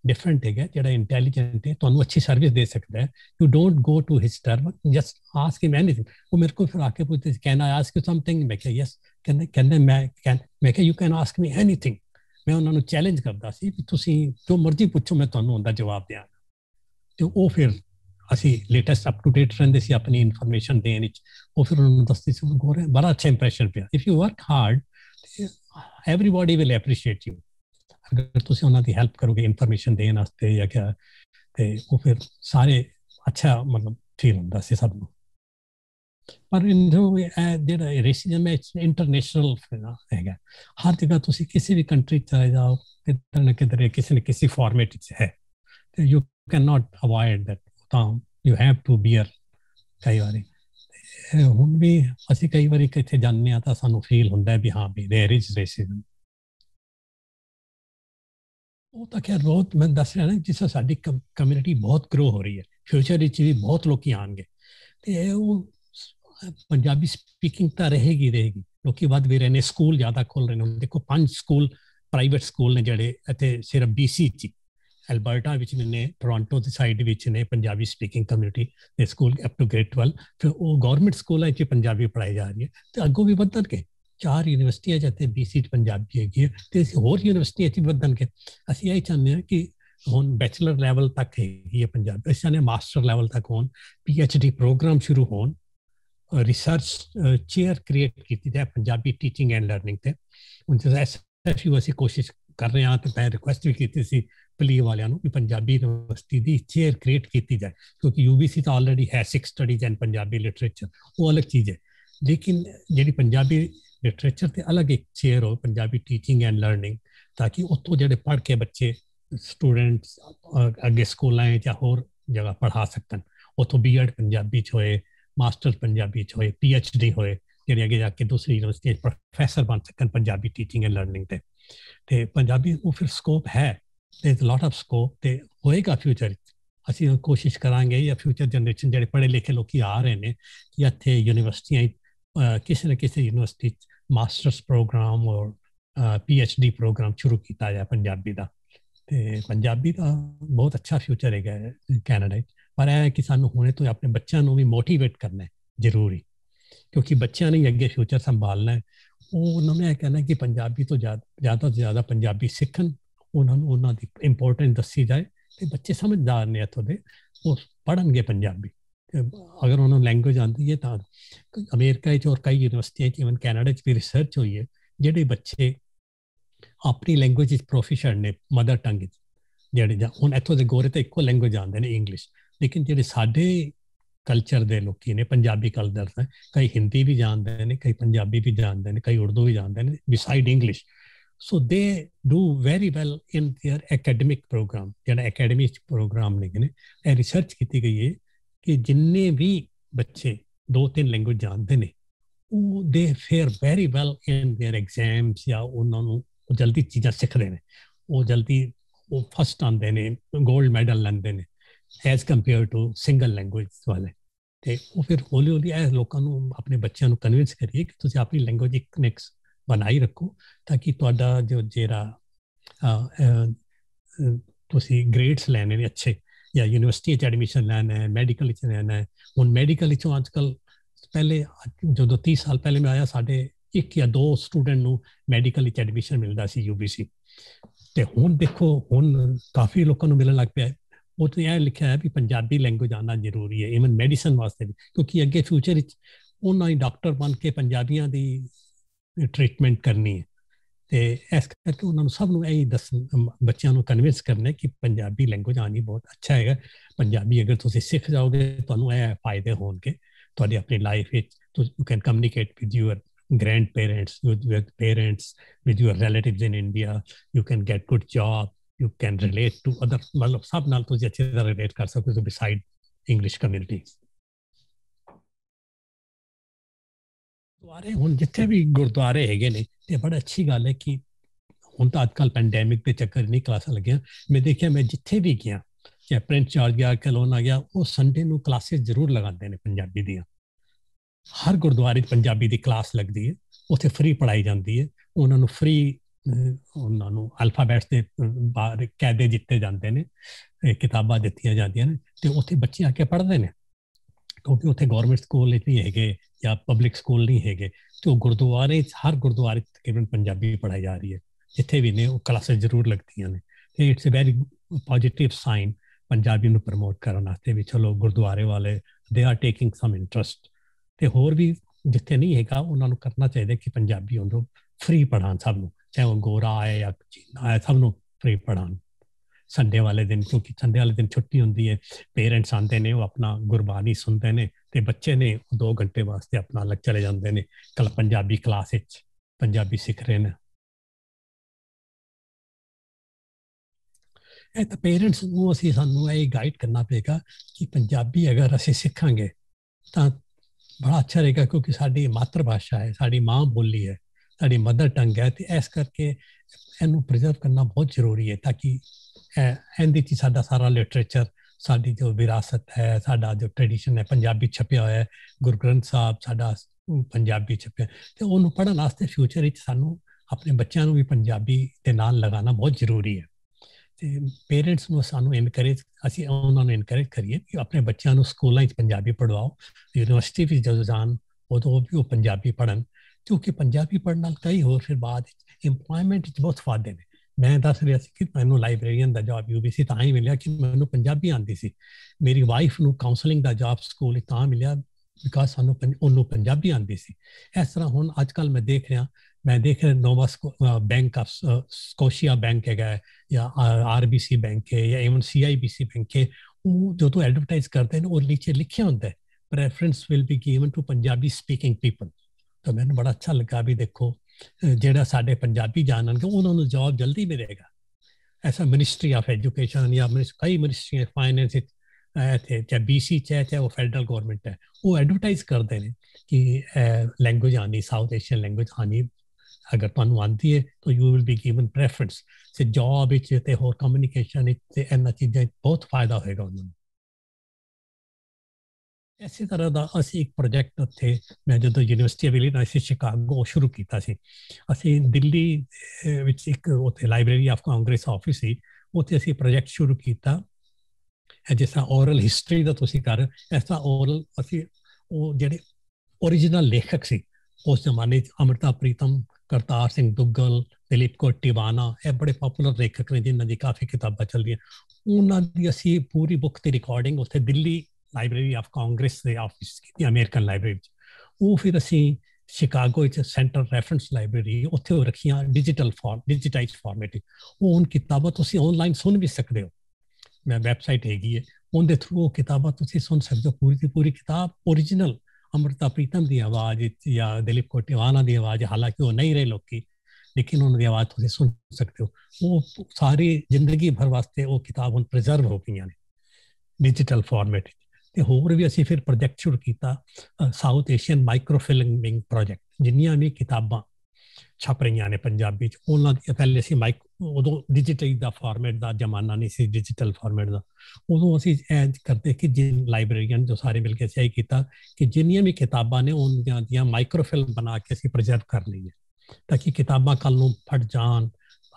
Speaker 1: different ਹੈਗਾ ਜਿਹੜਾ ਇੰਟੈਲੀਜੈਂਟ ਹੈ ਤੁਹਾਨੂੰ ਅੱਛੀ ਸਰਵਿਸ ਦੇ ਸਕਦਾ ਹੈ you don't go to his term just ask him anything ਉਹ ਮੇਰੇ ਕੋਲ ਫਿਰ ਆ ਕੇ ਪੁੱਛਦੇ can I ask you something ਮੈਂ ਕਿਹਾ ਯੈਸ ਕਹਿੰਦੇ ਕਹਿੰਦੇ ਮੈਂ ਕੈਨ ਮੈਂ ਕਿਹਾ you can ask me anything ਮੈਂ ਉਹਨਾਂ ਨੂੰ ਚੈਲੰਜ ਕਰਦਾ ਸੀ ਕਿ ਤੁਸੀਂ ਜੋ ਮਰਜ਼ੀ ਪੁੱਛੋ ਮੈਂ ਤੁਹਾਨੂੰ ਉਹਦਾ ਜਵਾਬ ਦਿਆਂਗਾ ਤੇ ਉਹ ਫਿਰ ਅਸੀਂ ਲੇਟੈਸਟ ਅਪ ਟੂ ਡੇਟ ਰਹਿੰਦੇ ਸੀ ਆਪਣੀ ਇਨਫੋਰਮੇਸ਼ਨ ਦੇਣ ਵਿੱਚ ਉਹ ਫਿਰ ਉਹਨਾਂ ਨੂੰ ਦੱਸਦੇ ਸੀ ਉਹ ਗੋਰੇ ਬੜਾ ਅੱਛਾ ਇੰਪ੍ਰੈਸ਼ਨ ਪਿਆ if you work hard everybody will appreciate you ਅਗਰ ਤੁਸੀਂ ਉਹਨਾਂ ਦੀ ਹੈਲਪ ਕਰੋਗੇ ਇਨਫੋਰਮੇਸ਼ਨ ਦੇਣ ਵਾਸਤੇ ਜਾਂ ਕਿ ਤੇ ਉਹ ਫਿਰ ਸਾਰੇ ਅੱਛਾ ਮਤਲਬ ਫੀਲ ਹੁੰਦਾ ਸੀ ਸਭ ਨੂੰ ਪਰ ਇਹਨੂੰ ਜਿਹੜਾ ਰੇਸਿਜ਼ਮ ਹੈ ਇੰਟਰਨੈਸ਼ਨਲ ਹੈਗਾ ਹਰ ਜਗ੍ਹਾ ਤੁਸੀਂ ਕਿਸੇ ਵੀ ਕੰਟਰੀ ਚਲੇ ਜਾਓ ਕਿਤੇ ਨਾ ਕਿਤੇ ਕਿਸੇ ਨਾ ਕਿਸੇ ਫਾਰਮੈਟ ਵਿੱਚ ਹੈ ਤੇ you can not avoid that ਤਾਂ ਯੂ ਹੈਵ ਟੂ ਬੀਅਰ ਕਈ ਵਾਰੀ ਹੁਣ ਵੀ ਅਸੀਂ ਕਈ ਵਾਰੀ ਕਿੱਥੇ ਜਾਂਦੇ ਆ ਤਾਂ ਸਾਨੂੰ ਫੀਲ ਹੁੰਦਾ ਹੈ ਵੀ ਹਾਂ ਵੀ देयर ਇਜ਼ ਰੇਸਿਜ਼ਮ ਉਹ ਤਾਂ ਖੈਰ ਬਹੁਤ ਮੈਂ ਦੱਸ ਰਿਹਾ ਨਾ ਜਿਸ ਸਾਡੀ ਕਮਿਊਨਿਟੀ ਬਹੁਤ ਗਰੋ ਹੋ ਰਹੀ ਹੈ ਫਿਊਚਰ ਵਿੱਚ ਵੀ ਬਹੁਤ ਲੋਕੀ ਆਣਗੇ ਤੇ ਉਹ ਪੰਜਾਬੀ ਸਪੀਕਿੰਗ ਤਾਂ ਰਹੇਗੀ ਰਹੇਗੀ ਲੋਕੀ ਵੱਧ ਵੀ ਰਹੇ ਨੇ ਸਕੂਲ ਜ਼ਿਆਦਾ ਖੋਲ ਰਹੇ ਨੇ ਦੇਖੋ ਪੰਜ ਸਕੂਲ ਪ੍ਰਾਈਵੇਟ ਸਕੂਲ ਨੇ ਜਿਹੜੇ ਇੱਥੇ ਸਿਰਫ BC ਚ ਅਲਬਰਟਾ ਵਿੱਚ ਨੇ ਟੋਰਾਂਟੋ ਦੀ ਸਾਈਡ ਵਿੱਚ ਨੇ ਪੰਜਾਬੀ ਸਪੀਕਿੰਗ ਕਮਿਊਨਿਟੀ ਦੇ ਸਕੂਲ ਅਪ ਟੂ ਗ੍ਰੇਡ 12 ਫਿਰ ਉਹ ਗਵਰਨਮੈਂਟ ਸਕੂਲਾਂ 'ਚ ਪੰਜਾਬੀ ਪੜਾਈ ਜਾ ਰਹੀ ਹੈ ਤੇ ਅੱਗੋਂ ਵੀ ਵਧਣਗੇ ਚਾਰ ਯੂਨੀਵਰਸਿਟੀਆਂ ਜਿੱਥੇ ਬੀਸੀਟ ਪੰਜਾਬ ਦੀ ਹੈਗੀ ਤੇ ਤੇ ਹੋਰ ਯੂਨੀਵਰਸਿਟੀਆਂ ਇੱਥੇ ਵਧਣ ਕੇ ਅਸੀਂ ਇਹ ਚਾਹੁੰਦੇ ਹਾਂ ਕਿ ਹੁਣ ਬੈਚਲਰ ਲੈਵਲ ਤੱਕ ਹੈਗੀ ਹੈ ਪੰਜਾਬ ਅਸੀਂ ਨੇ ਮਾਸਟਰ ਲੈਵਲ ਤੱਕ ਹੋਣ ਪੀਐਚਡੀ ਪ੍ਰੋਗਰਾਮ ਸ਼ੁਰੂ ਹੋਣ ਰਿਸਰਚ ਚੇਅਰ ਕ੍ਰੀਏਟ ਕੀਤੀ ਜਾਏ ਪੰਜਾਬੀ ਟੀਚਿੰਗ ਐਂਡ ਲਰਨਿੰਗ ਤੇ ਉਹ ਦਾ ਐਸਐਫਯੂ ਅਸੀਂ ਕੋਸ਼ਿਸ਼ ਕਰ ਰਹੇ ਹਾਂ ਤੇ ਮੈਂ ਰਿਕੁਐਸਟ ਵੀ ਕੀਤੀ ਸੀ ਪਲੀ ਵਾਲਿਆਂ ਨੂੰ ਕਿ ਪੰਜਾਬੀ ਯੂਨੀਵਰਸਿਟੀ ਦੀ ਚੇਅਰ ਕ੍ਰੀਏਟ ਕੀਤੀ ਜਾਏ ਕਿਉਂਕਿ ਯੂਬੀਸੀ ਤਾਂ ਆਲਰੇਡੀ ਹੈ Sikh studies and Punjabi literature ਉਹ ਅਲੱਗ ਚੀਜ਼ ਹੈ ਲੇਕਿਨ ਜਿਹੜੀ ਪੰਜਾਬੀ ਲਿਟਰੇਚਰ ਤੇ ਅਲੱਗ ਇੱਕ ਚੇਅਰ ਹੋ ਪੰਜਾਬੀ ਟੀਚਿੰਗ ਐਂਡ ਲਰਨਿੰਗ ਤਾਂ ਕਿ ਉੱਥੋਂ ਜਿਹੜੇ ਪੜ੍ਹ ਕੇ ਬੱਚੇ ਸਟੂਡੈਂਟਸ ਅੱਗੇ ਸਕੂਲਾਂ ਜਾਂ ਹੋਰ ਜਗ੍ਹਾ ਪੜ੍ਹਾ ਸਕਣ ਉੱਥੋਂ ਬੀਐਡ ਪੰਜਾਬੀ ਚ ਹੋਏ ਮਾਸਟਰ ਪੰਜਾਬੀ ਚ ਹੋਏ ਪੀਐਚਡੀ ਹੋਏ ਜਿਹੜੇ ਅੱਗੇ ਜਾ ਕੇ ਦੂਸਰੀ ਯੂਨੀਵਰਸਿਟੀ ਦੇ ਪ੍ਰੋਫੈਸਰ ਬਣ ਸਕਣ ਪੰਜਾਬੀ ਟੀਚਿੰਗ ਐਂਡ ਲਰਨਿੰਗ ਤੇ ਤੇ ਪੰਜਾਬੀ ਉਹ ਫਿਰ ਸਕੋਪ ਹੈ there is lot of scope ਤੇ ਹੋਏਗਾ ਫਿਊਚਰ ਅਸੀਂ ਕੋਸ਼ਿਸ਼ ਕਰਾਂਗੇ ਜਾਂ ਫਿਊਚਰ ਜਨਰੇਸ਼ਨ ਜਿਹੜੇ ਪੜ੍ਹੇ ਲਿਖੇ ਲੋਕੀ ਆ ਰਹੇ ਨੇ ਕਿ ਇੱਥੇ ਯੂਨੀਵਰਸਿਟੀਆਂ Uh, ਕਿਸੇ ਨਾ ਕਿਸੇ ਯੂਨੀਵਰਸਿਟੀ ਚ ਮਾਸਟਰਸ ਪ੍ਰੋਗਰਾਮ ਔਰ ਪੀਐਚਡੀ ਪ੍ਰੋਗਰਾਮ ਸ਼ੁਰੂ ਕੀਤਾ ਜਾਏ ਪੰਜਾਬੀ ਦਾ ਤੇ ਪੰਜਾਬੀ ਦਾ ਬਹੁਤ ਅੱਛਾ ਫਿਊਚਰ ਹੈਗਾ ਕੈਨੇਡਾ ਵਿੱਚ ਪਰ ਇਹ ਕਿ ਸਾਨੂੰ ਹੁਣੇ ਤੋਂ ਆਪਣੇ ਬੱਚਿਆਂ ਨੂੰ ਵੀ ਮੋਟੀਵੇਟ ਕਰਨਾ ਹੈ ਜ਼ਰੂਰੀ ਕਿਉਂਕਿ ਬੱਚਿਆਂ ਨੇ ਅੱਗੇ ਫਿਊਚਰ ਸੰਭਾਲਣਾ ਹੈ ਉਹ ਉਹਨਾਂ ਨੇ ਕਹਿਣਾ ਕਿ ਪੰਜਾਬੀ ਤੋਂ ਜ਼ਿਆਦਾ ਤੋਂ ਜ਼ਿਆਦਾ ਪੰਜਾਬੀ ਸਿੱਖਣ ਉਹਨਾਂ ਨੂੰ ਉਹਨਾਂ ਦੀ ਇੰਪੋਰਟੈਂਸ ਦੱਸੀ ਜਾਏ ਤੇ ਬੱਚੇ ਸਮਝਦਾਰ ਨੇ ਇਥੋਂ ਦੇ ਉਹ ਪੜਨਗੇ ਪੰਜਾਬੀ ਅਗਰ ਉਹਨਾਂ ਨੂੰ ਲੈਂਗੁਏਜ ਆਉਂਦੀ ਹੈ ਤਾਂ ਅਮਰੀਕਾ ਵਿੱਚ ਔਰ ਕਈ ਯੂਨੀਵਰਸਿਟੀਆਂ ਵਿੱਚ ਇਵਨ ਕੈਨੇਡਾ ਵਿੱਚ ਵੀ ਰਿਸਰਚ ਹੋਈ ਹੈ ਜਿਹੜੇ ਬੱਚੇ ਆਪਣੀ ਲੈਂਗੁਏਜ ਵਿੱਚ ਪ੍ਰੋਫੀਸ਼ੀਐਂਟ ਨੇ ਮਦਰ ਟੰਗ ਵਿੱਚ ਜਿਹੜੇ ਜਾਂ ਹੁਣ ਇੱਥੋਂ ਦੇ ਗੋਰੇ ਤੇ ਇੱਕੋ ਲੈਂਗੁਏਜ ਆਉਂਦੇ ਨੇ ਇੰਗਲਿਸ਼ ਲੇਕਿਨ ਜਿਹੜੇ ਸਾਡੇ ਕਲਚਰ ਦੇ ਲੋਕੀ ਨੇ ਪੰਜਾਬੀ ਕਲਚਰ ਦਾ ਕਈ ਹਿੰਦੀ ਵੀ ਜਾਣਦੇ ਨੇ ਕਈ ਪੰਜਾਬੀ ਵੀ ਜਾਣਦੇ ਨੇ ਕਈ ਉਰਦੂ ਵੀ ਜਾਣਦੇ ਨੇ beside English so they do very well in their academic programme ਜਿਹੜਾ ਅਕੈਡਮਿਕ ਪ੍ਰੋਗਰਾਮ ਨੇ ਕਿ ਇਹ ਰਿਸਰਚ ਕੀਤੀ ਗਈ ਹੈ ਕਿ ਜਿੰਨੇ ਵੀ ਬੱਚੇ ਦੋ ਤਿੰਨ ਲੈਂਗੁਏਜ ਜਾਣਦੇ ਨੇ ਉਹ they fare very well in their exams ਜਾਂ ਉਹਨਾਂ ਨੂੰ ਉਹ ਜਲਦੀ ਚੀਜ਼ਾਂ ਸਿੱਖਦੇ ਨੇ ਉਹ ਜਲਦੀ ਉਹ ਫਸਟ ਆਉਂਦੇ ਨੇ ਗੋਲਡ ਮੈਡਲ ਲੈਂਦੇ ਨੇ as compared to single language ਵਾਲੇ ਤੇ ਉਹ ਫਿਰ ਹੌਲੀ ਹੌਲੀ ਐ ਲੋਕਾਂ ਨੂੰ ਆਪਣੇ ਬੱਚਿਆਂ ਨੂੰ ਕਨਵਿੰਸ ਕਰੀਏ ਕਿ ਤੁਸੀਂ ਆਪਣੀ ਲੈਂਗੁਏਜ ਇੱਕ ਨੈਕਸ ਬਣਾਈ ਰੱਖੋ ਤਾਂ ਕਿ ਤੁਹਾਡਾ ਜੋ ਜੇਰਾ ਤੁਸੀਂ ਗ੍ਰੇਡਸ ਲੈਣੇ ਨੇ ਅੱਛੇ ਜਾਂ ਯੂਨੀਵਰਸਿਟੀ 'ਚ ਐਡਮਿਸ਼ਨ ਲੈਣਾ ਹੈ ਮੈਡੀਕਲ 'ਚ ਲੈਣਾ ਹੈ ਹੁਣ ਮੈਡੀਕਲ ਚ ਅੱਜਕੱਲ ਪਹਿਲੇ ਜਦੋਂ 30 ਸਾਲ ਪਹਿਲੇ ਮੈਂ ਆਇਆ ਸਾਡੇ ਇੱਕ ਜਾਂ ਦੋ ਸਟੂਡੈਂਟ ਨੂੰ ਮੈਡੀਕਲ ਚ ਐਡਮਿਸ਼ਨ ਮਿਲਦਾ ਸੀ ਯੂਬੀਸੀ ਤੇ ਹੁਣ ਦੇਖੋ ਹੁਣ ਕਾਫੀ ਲੋਕਾਂ ਨੂੰ ਮਿਲਣ ਲੱਗ ਪਿਆ ਉਹ ਤੇ ਇਹ ਲਿਖਿਆ ਹੈ ਵੀ ਪੰਜਾਬੀ ਲੈਂਗੁਏਜ ਆਣਾ ਜ਼ਰੂਰੀ ਹੈ ਇਵਨ ਮੈਡੀਸਨ ਵਾਸਤੇ ਵੀ ਕਿਉਂਕਿ ਅੱਗੇ ਫਿਊਚਰ ਵਿੱਚ ਉਹਨਾਂ ਹੀ ਡਾਕਟਰ ਬਣ ਕੇ ਪੰਜਾਬੀਆਂ ਦੀ ਟ੍ਰੀਟਮੈਂਟ ਕਰਨੀ ਹੈ ਤੇ ਇਸ ਕਰਕੇ ਉਹਨਾਂ ਨੂੰ ਸਭ ਨੂੰ ਇਹ ਦੱਸ ਬੱਚਿਆਂ ਨੂੰ ਕਨਵਿੰਸ ਕਰਨਾ ਕਿ ਪੰਜਾਬੀ ਲੈਂਗੁਏਜ ਆਣੀ ਬਹੁਤ ਅੱਛਾ ਹੈਗਾ ਪੰਜਾਬੀ ਅਗਰ ਤੁਸੀਂ ਸਿੱਖ ਜਾਓਗੇ ਤੁਹਾਨੂੰ ਇਹ ਫਾਇਦੇ ਹੋਣਗੇ ਤੁਹਾਡੀ ਆਪਣੀ ਲਾਈਫ ਵਿੱਚ you can communicate with your grandparents with your parents with your relatives in india you can get good job you can relate to other matlab sab naal tusi achhi tarah relate kar sakte ho beside english communities ਗੁਰਦੁਆਰੇ ਹੁਣ ਜਿੱਥੇ ਵੀ ਗੁਰਦੁਆਰੇ ਹੈਗੇ ਨੇ ਤੇ ਬੜਾ ਅੱਛੀ ਗੱਲ ਹੈ ਕਿ ਹੁਣ ਤਾਂ ਅੱਜਕੱਲ ਪੈਂਡੈਮਿਕ ਦੇ ਚੱਕਰ ਨਹੀਂ ਕਲਾਸਾਂ ਲੱਗੀਆਂ ਮੈਂ ਦੇਖਿਆ ਮੈਂ ਜਿੱਥੇ ਵੀ ਗਿਆ ਚਾਹੇ ਪ੍ਰਿੰਟ ਚਾਰਜ ਗਿਆ ਆ ਗਿਆ ਉਹ ਸੰਡੇ ਨੂੰ ਕਲਾਸਿਸ ਜ਼ਰੂਰ ਲਗਾਉਂਦੇ ਨੇ ਪੰਜਾਬੀ ਦੀਆਂ ਹਰ ਗੁਰਦੁਆਰੇ 'ਚ ਪੰਜਾਬੀ ਦੀ ਕਲਾਸ ਲੱਗਦੀ ਹੈ ਉੱਥੇ ਫ੍ਰੀ ਪੜਾਈ ਜਾਂਦੀ ਹੈ ਉਹਨਾਂ ਨੂੰ ਫ੍ਰੀ ਉਹਨਾਂ ਨੂੰ ਅਲਫਾਬੈਟਸ ਦੇ ਬਾਰੇ ਕਾਇਦੇ ਦਿੱਤੇ ਜਾਂਦੇ ਨੇ ਕਿਤਾਬਾਂ ਦਿੱਤੀਆਂ ਜਾਂਦੀਆਂ ਨੇ ਤੇ ਉੱਥੇ ਬੱਚੇ ਆ ਕੇ ਪੜ੍ਹਦੇ ਨੇ ਕਿਉਂਕਿ ਉੱਥੇ ਗਵਰਨਮੈਂਟ ਸਕੂਲ ਨਹੀਂ ਹੈਗੇ ਜਾਂ ਪਬਲਿਕ ਸਕੂਲ ਨਹੀਂ ਹੈਗੇ ਤੇ ਉਹ ਗੁਰਦੁਆਰੇ ਹਰ ਗੁਰਦੁਆਰੇ ਤਕਰੀਬਨ ਪੰਜਾਬੀ ਪੜਾਈ ਜਾ ਰਹੀ ਹੈ ਜਿੱਥੇ ਵੀ ਨੇ ਉਹ ਕਲਾਸਾਂ ਜ਼ਰੂਰ ਲੱਗਦੀਆਂ ਨੇ ਤੇ it's a very positive sign Punjabi ਨੂੰ ਪ੍ਰਮੋਟ ਕਰਨ ਵਾਸਤੇ ਵੀ ਚਲੋ ਗੁਰਦੁਆਰੇ ਵਾਲੇ they are taking sum interest ਤੇ ਹੋਰ ਵੀ ਜਿੱਥੇ ਨਹੀਂ ਹੈਗਾ ਉਹਨਾਂ ਨੂੰ ਕਰਨਾ ਚਾਹੀਦਾ ਕਿ ਪੰਜਾਬੀ ਉਹਨੂੰ ਫ੍ਰੀ ਪੜਾਉਣ ਸਭ ਨੂੰ ਚਾਹੇ ਉਹ ਗੋਰਾ ਆਏ ਜਾਂ ਚੀਨ ਆਏ ਸਭ ਨੂੰ ਫ੍ਰੀ ਪੜਾਉਣ ਸੰਡੇ ਵਾਲੇ ਦਿਨ ਕਿਉਂਕਿ ਸੰਡੇ ਵਾਲੇ ਦਿਨ ਛੁੱਟੀ ਹੁੰਦੀ ਹੈ ਪੇਰੈਂਟਸ ਆਉਂਦੇ ਨੇ ਉਹ ਆਪਣਾ ਗੁਰਬਾਣੀ ਸੁਣਦੇ ਨੇ ਤੇ ਬੱਚੇ ਨੇ 2 ਘੰਟੇ ਵਾਸਤੇ ਆਪਣਾ ਅਲੱਗ ਚਲੇ ਜਾਂਦੇ ਨੇ ਕੱਲ ਪੰਜਾਬੀ ਕਲਾਸ ਵਿੱਚ ਪੰਜਾਬੀ ਸਿੱਖ ਰਹੇ ਨੇ ਇਹ ਤਾਂ ਪੇਰੈਂਟਸ ਨੂੰ ਅਸੀਂ ਸਾਨੂੰ ਇਹ ਗਾਈਡ ਕਰਨਾ ਪਏਗਾ ਕਿ ਪੰਜਾਬੀ ਅਗਰ ਅਸੀਂ ਸਿੱਖਾਂਗੇ ਤਾਂ ਬੜਾ ਅੱਛਾ ਰਹੇਗਾ ਕਿਉਂਕਿ ਸਾਡੀ ਮਾਤਰ ਭਾਸ਼ਾ ਹੈ ਸਾਡੀ ਮਾਂ ਬੋਲੀ ਹੈ ਸਾਡੀ ਮਦਰ ਟੰਗ ਹੈ ਤੇ ਇਸ ਕਰਕੇ ਇਹਨੂੰ ਪ੍ਰੀਜ਼ਰਵ ਕਰਨਾ ਬਹੁਤ ਜ਼ਰੂਰੀ ਹੈ ਤਾਂ ਕਿ ਇਹਦੇ ਤੇ ਸਾਡਾ ਸਾਰਾ ਲਿਟਰੇਚਰ ਸਾਡੀ ਜੋ ਵਿਰਾਸਤ ਹੈ ਸਾਡਾ ਜੋ ਟ੍ਰੈਡੀਸ਼ਨ ਹੈ ਪੰਜਾਬੀ ਛਪਿਆ ਹੋਇਆ ਹੈ ਗੁਰਗ੍ਰੰਥ ਸਾਹਿਬ ਸਾਡਾ ਪੰਜਾਬੀ ਛਪਿਆ ਤੇ ਉਹਨੂੰ ਪੜਨ ਵਾਸਤੇ ਫਿਊਚਰ ਵਿੱਚ ਸਾਨੂੰ ਆਪਣੇ ਬੱਚਿਆਂ ਨੂੰ ਵੀ ਪੰਜਾਬੀ ਦੇ ਨਾਲ ਲਗਾਉਣਾ ਬਹੁਤ ਜ਼ਰੂਰੀ ਹੈ ਤੇ ਪੇਰੈਂਟਸ ਨੂੰ ਸਾਨੂੰ ਇਨਕਰੇਜ ਅਸੀਂ ਉਹਨਾਂ ਨੂੰ ਇਨਕਰੇਜ ਕਰੀਏ ਕਿ ਆਪਣੇ ਬੱਚਿਆਂ ਨੂੰ ਸਕੂਲਾਂ ਵਿੱਚ ਪੰਜਾਬੀ ਪੜਵਾਓ ਯੂਨੀਵਰਸਿਟੀ ਵਿੱਚ ਜਦੋਂ ਜਾਣ ਤੋਂ ਵੀ ਉਹ ਪੰਜਾਬੀ ਪੜਨ ਕਿਉਂਕਿ ਪੰਜਾਬੀ ਪੜਨ ਨਾਲ ਕਈ ਹੋਰ ਫਿਰ ਬਾਅਦ ਇੰਪਲੋਇਮੈਂਟ ਵਿੱਚ ਬਹੁਤ ਫਾਇਦੇ ਨੇ ਮੈਂ ਦੱਸ ਰਿਹਾ ਸੀ ਕਿ ਮੈਨੂੰ ਲਾਇਬ੍ਰੇਰੀਅਨ ਦਾ ਜੌਬ ਯੂਬੀਸੀ ਤਾਂ ਹੀ ਮਿਲਿਆ ਕਿ ਮੈਨੂੰ ਪੰਜਾਬੀ ਆਂਦੀ ਸੀ ਮੇਰੀ ਵਾਈਫ ਨੂੰ ਕਾਉਂਸਲਿੰਗ ਦਾ ਜੌਬ ਸਕੂਲ ਤਾਂ ਮਿਲਿਆ ਬਿਕਾਜ਼ ਸਾਨੂੰ ਉਹਨੂੰ ਪੰਜਾਬੀ ਆਂਦੀ ਸੀ ਇਸ ਤਰ੍ਹਾਂ ਹੁਣ ਅੱਜ ਕੱਲ ਮੈਂ ਦੇਖ ਰਿਹਾ ਮੈਂ ਦੇਖ ਰਿਹਾ Nova bank of Scotia bank ਹੈਗਾ ਜਾਂ ਆਰਬੀਸੀ ਬੈਂਕ ਹੈ ਜਾਂ ਇਵਨ ਸੀਆਈਬੀਸੀ ਬੈਂਕ ਹੈ ਉਹ ਜਦੋਂ ਐਡਵਰਟਾਈਜ਼ ਕਰਦੇ ਨੇ ਉਹ ਨੀਚੇ ਲਿਖਿਆ ਹੁੰਦਾ ਹੈ preference will be given to Punjabi speaking people ਤਾਂ ਮੈਨੂੰ ਬੜਾ ਅੱਛਾ ਲੱਗਾ ਵੀ ਦੇਖੋ ਜਿਹੜਾ ਸਾਡੇ ਪੰਜਾਬੀ ਜਾਣਨਗੇ ਉਹਨਾਂ ਨੂੰ ਜਵਾਬ ਜਲਦੀ ਮਿਲੇਗਾ ਐਸਾ ਮਿਨਿਸਟਰੀ ਆਫ ਐਜੂਕੇਸ਼ਨ ਜਾਂ ਕਈ ਮਿਨਿਸਟਰੀ ਮਿਨਿਸਟਰੀਆਂ ਫਾਈਨੈਂਸ ਇੱਥੇ ਚਾਹੇ ਬੀਸੀ ਚਾਹੇ ਹੈ ਉਹ ਫੈਡਰਲ ਗਵਰਨਮੈਂਟ ਹੈ ਉਹ ਐਡਵਰਟਾਈਜ਼ ਕਰਦੇ ਨੇ ਕਿ ਲੈਂਗੁਏਜ ਆਨੀ ਸਾਊਥ ਏਸ਼ੀਅਨ ਲੈਂਗੁਏਜ ਆਨੀ ਅਗਰ ਤੁਹਾਨੂੰ ਆਂਦੀ ਹੈ ਤਾਂ you will be given preference ਸੇ ਜੋਬ ਵਿੱਚ ਤੇ ਹੋਰ ਕਮਿਊਨੀਕੇਸ਼ਨ ਵਿੱਚ ਤੇ ਇਹਨਾਂ ਚੀਜ਼ਾਂ ਬਹੁਤ ਫਾਇਦਾ ਹੋਏਗਾ ਉਹਨਾਂ ਨੂੰ ਇਸੇ ਤਰ੍ਹਾਂ ਦਾ ਅਸੀਂ ਇੱਕ ਪ੍ਰੋਜੈਕਟ ਉੱਥੇ ਮੈਂ ਜਦੋਂ ਯੂਨੀਵਰਸਿਟੀ ਅਵੇਲੀ ਨਾਲ ਸੀ ਸ਼ਿਕਾਗੋ ਸ਼ੁਰੂ ਕੀਤਾ ਸੀ ਅਸੀਂ ਦਿੱਲੀ ਵਿੱਚ ਇੱਕ ਉੱਥੇ ਲਾਇਬ੍ਰੇਰੀ ਆਫ ਕਾਂਗਰਸ ਆਫਿਸ ਸੀ ਉੱਥੇ ਅਸੀਂ ਪ੍ਰੋਜੈਕਟ ਸ਼ੁਰੂ ਕੀਤਾ ਜਿਸਾ ਔਰਲ ਹਿਸਟਰੀ ਦਾ ਤੁਸੀਂ ਕਰ ਐਸਾ ਔਰਲ ਅਸੀਂ ਉਹ ਜਿਹੜੇ origignal ਲੇਖਕ ਸੀ ਉਸ ਜ਼ਮਾਨੇ ਅਮਰਤਾ ਪ੍ਰੀਤਮ ਕਰਤਾਰ ਸਿੰਘ ਦੁੱਗਲ ਕੋ ਟਿਵਾਨਾ ਇਹ ਬੜੇ ਪਪੂਲਰ ਲੇਖਕ ਨੇ ਜਿਨ੍ਹਾਂ ਦੀ ਕਾਫੀ ਕਿਤਾਬਾਂ ਚੱਲਦੀਆਂ ਉਹਨਾਂ ਦੀ ਅਸੀਂ ਪੂਰੀ ਬੁੱਕ ਦੀ ਰਿਕਾਰਡਿੰਗ ਉੱਥੇ ਦਿੱਲੀ ਲਾਇਬ੍ਰੇਰੀ ਆਫ ਕਾਂਗਰਸ ਦੇ ਆਫਿਸ ਕੀਤੀ ਅਮਰੀਕਨ ਲਾਇਬ੍ਰੇਰੀ ਉਹ ਫਿਰ ਅਸੀਂ ਸ਼ਿਕਾਗੋ ਵਿੱਚ ਸੈਂਟਰ ਰੈਫਰੈਂਸ ਲਾਇਬ੍ਰੇਰੀ ਉੱਥੇ ਉਹ ਰੱਖੀਆਂ ਡਿਜੀਟਲ ਫਾਰਮ ਡਿਜੀਟਾਈਜ਼ ਫਾਰਮੈਟ ਉਹ ਉਹਨਾਂ ਕਿਤਾਬਾਂ ਤੁਸੀਂ ਆਨਲਾਈਨ ਸੁਣ ਵੀ ਸਕਦੇ ਹੋ ਮੈਂ ਵੈਬਸਾਈਟ ਹੈਗੀ ਹੈ ਉਹਦੇ ਥਰੂ ਉਹ ਕਿਤਾਬਾਂ ਤੁਸੀਂ ਸੁਣ ਸਕਦੇ ਹੋ ਪੂਰੀ ਦੀ ਪੂਰੀ ਕਿਤਾਬ origignal ਅਮਰਤਾ ਪ੍ਰੀਤਮ ਦੀ ਆਵਾਜ਼ ਜਾਂ ਦਿਲੀਪ ਕੋਟਿਵਾਲਾ ਦੀ ਆਵਾਜ਼ ਹਾਲਾਂਕਿ ਉਹ ਨਹੀਂ ਰਹੇ ਲੋਕੀ ਲੇਕਿਨ ਉਹਨਾਂ ਦੀ ਆਵਾਜ਼ ਤੁਸੀਂ ਸੁਣ ਸਕਦੇ ਹੋ ਉਹ ਸਾਰੀ ਜ਼ਿੰਦਗੀ ਭਰ ਵਾਸਤੇ ਉਹ ਕਿਤਾਬ ਹੁਣ ਪ੍ਰੀਜ਼ਰਵ ਹੋ ਗਈਆਂ ਨੇ ਡਿਜੀਟਲ ਫਾਰਮੈਟ ਤੇ ਹੋਰ ਵੀ ਅਸੀਂ ਫਿਰ ਪ੍ਰੋਜੈਕਟ ਸ਼ੁਰੂ ਕੀਤਾ South Asian microfilming project ਜਿੰਨੀਆਂ ਵੀ ਕਿਤਾਬਾਂ ਛਪ ਰਹੀਆਂ ਨੇ ਪੰਜਾਬੀ ਚ ਉਹਨਾਂ ਦੀ ਪਹਿਲੇ ਅਸੀਂ ਮਾਈਕ ਉਦੋਂ ਡਿਜੀਟਲ ਦਾ ਫਾਰਮੈਟ ਦਾ ਜ਼ਮਾਨਾ ਨਹੀਂ ਸੀ ਡਿਜੀਟਲ ਫਾਰਮੈਟ ਦਾ ਉਦੋਂ ਅਸੀਂ ਐਂਜ ਕਰਦੇ ਕਿ ਜਿਨ ਲਾਇਬ੍ਰੇਰੀਅਨ ਜੋ ਸਾਰੇ ਮਿਲ ਕੇ ਸਹੀ ਕੀਤਾ ਕਿ ਜਿੰਨੀਆਂ ਵੀ ਕਿਤਾਬਾਂ ਨੇ ਉਹਨਾਂ ਦੀਆਂ ਮਾਈਕਰੋ ਫਿਲਮ ਬਣਾ ਕੇ ਅਸੀਂ ਪ੍ਰੋਜੈਕਟ ਕਰ ਲਈਏ ਤਾਂ ਕਿ ਕਿਤਾਬਾਂ ਕੱਲ ਨੂੰ ਫਟ ਜਾਣ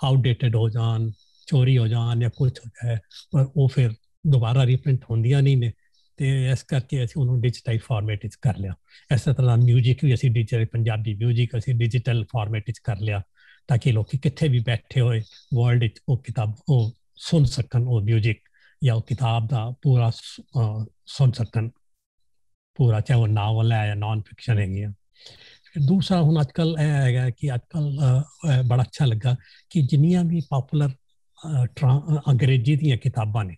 Speaker 1: ਆਊਟਡੇਟਡ ਹੋ ਜਾਣ ਚੋਰੀ ਹੋ ਜਾਣ ਜਾਂ ਕੁਝ ਹੋ ਜਾਏ ਪਰ ਉਹ ਫਿਰ ਦੁਬਾਰਾ ਰੀਪ੍ਰਿੰਟ ਹੁੰਦੀਆਂ ਨਹੀਂ ਨੇ ਤੇ ਇਸ ਕਰਕੇ ਅਸੀਂ ਉਹਨੂੰ ਡਿਜੀਟਲ ਫਾਰਮੈਟ ਵਿੱਚ ਕਰ ਲਿਆ ਇਸ ਤਰ੍ਹਾਂ 뮤직 ਵੀ ਅਸੀਂ ਡਿਜੀਟਲ ਪੰਜਾਬੀ 뮤직 ਅਸੀਂ ਡਿਜੀਟਲ ਫਾਰਮੈਟ ਵਿੱਚ ਕਰ ਲਿਆ ਤਾਂ ਕਿ ਲੋਕੀ ਕਿੱਥੇ ਵੀ ਬੈਠੇ ਹੋਏ ਵਰਲਡ ਵਿੱਚ ਉਹ ਕਿਤਾਬ ਉਹ ਸੁਣ ਸਕਣ ਉਹ 뮤직 ਜਾਂ ਉਹ ਕਿਤਾਬ ਦਾ ਪੂਰਾ ਸੁਣ ਸਕਣ ਪੂਰਾ ਚਾਹੇ ਉਹ ਨਾਵਲ ਹੈ ਜਾਂ ਨਾਨ ਫਿਕਸ਼ਨ ਹੈਗੀ ਹੈ ਦੂਸਰਾ ਹੁਣ ਅੱਜਕੱਲ ਇਹ ਹੈਗਾ ਕਿ ਅੱਜਕੱਲ ਬੜਾ ਅੱਛਾ ਲੱਗਾ ਕਿ ਜਿੰਨੀਆਂ ਵੀ ਪਪੂਲਰ ਅੰਗਰੇਜ਼ੀ ਦੀਆਂ ਕਿਤਾਬਾਂ ਨੇ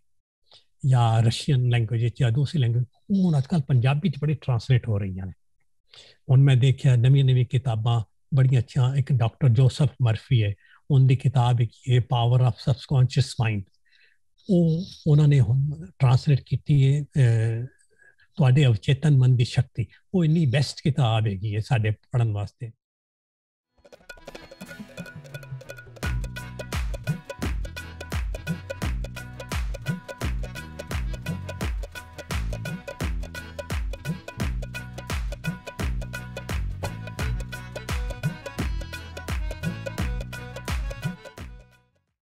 Speaker 1: ਜਾਂ ਰਸ਼ੀਅਨ ਲੈਂਗੁਏਜ ਜਾਂ ਦੂਸਰੀ ਲੈਂਗੁਏਜ ਉਹ ਅੱਜ ਕੱਲ ਪੰਜਾਬੀ 'ਚ ਬੜੀ ਟ੍ਰਾਂਸਲੇਟ ਹੋ ਰਹੀਆਂ ਨੇ ਹੁਣ ਮੈਂ ਦੇਖਿਆ ਨਵੀਂ ਨਵੀਂ ਕਿਤਾਬਾਂ ਬੜੀਆਂ ਅੱਛੀਆਂ ਇੱਕ ਡਾਕਟਰ ਜੋਸਫ ਮਰਫੀ ਹੈ ਉਹਦੀ ਕਿਤਾਬ ਹੈ ਕਿ ਪਾਵਰ ਆਫ ਸਬਕੌਂਸ਼ੀਅਸ ਮਾਈਂਡ ਉਹ ਉਹਨਾਂ ਨੇ ਟ੍ਰਾਂਸਲੇਟ ਕੀਤੀ ਹੈ ਤੁਹਾਡੇ ਅਵਚੇਤਨ ਮਨ ਦੀ ਸ਼ਕਤੀ ਉਹ ਇੰਨੀ ਬੈਸਟ ਕਿਤਾਬ ਹੈਗੀ ਹੈ ਸਾਡੇ ਪੜਨ ਵਾਸਤੇ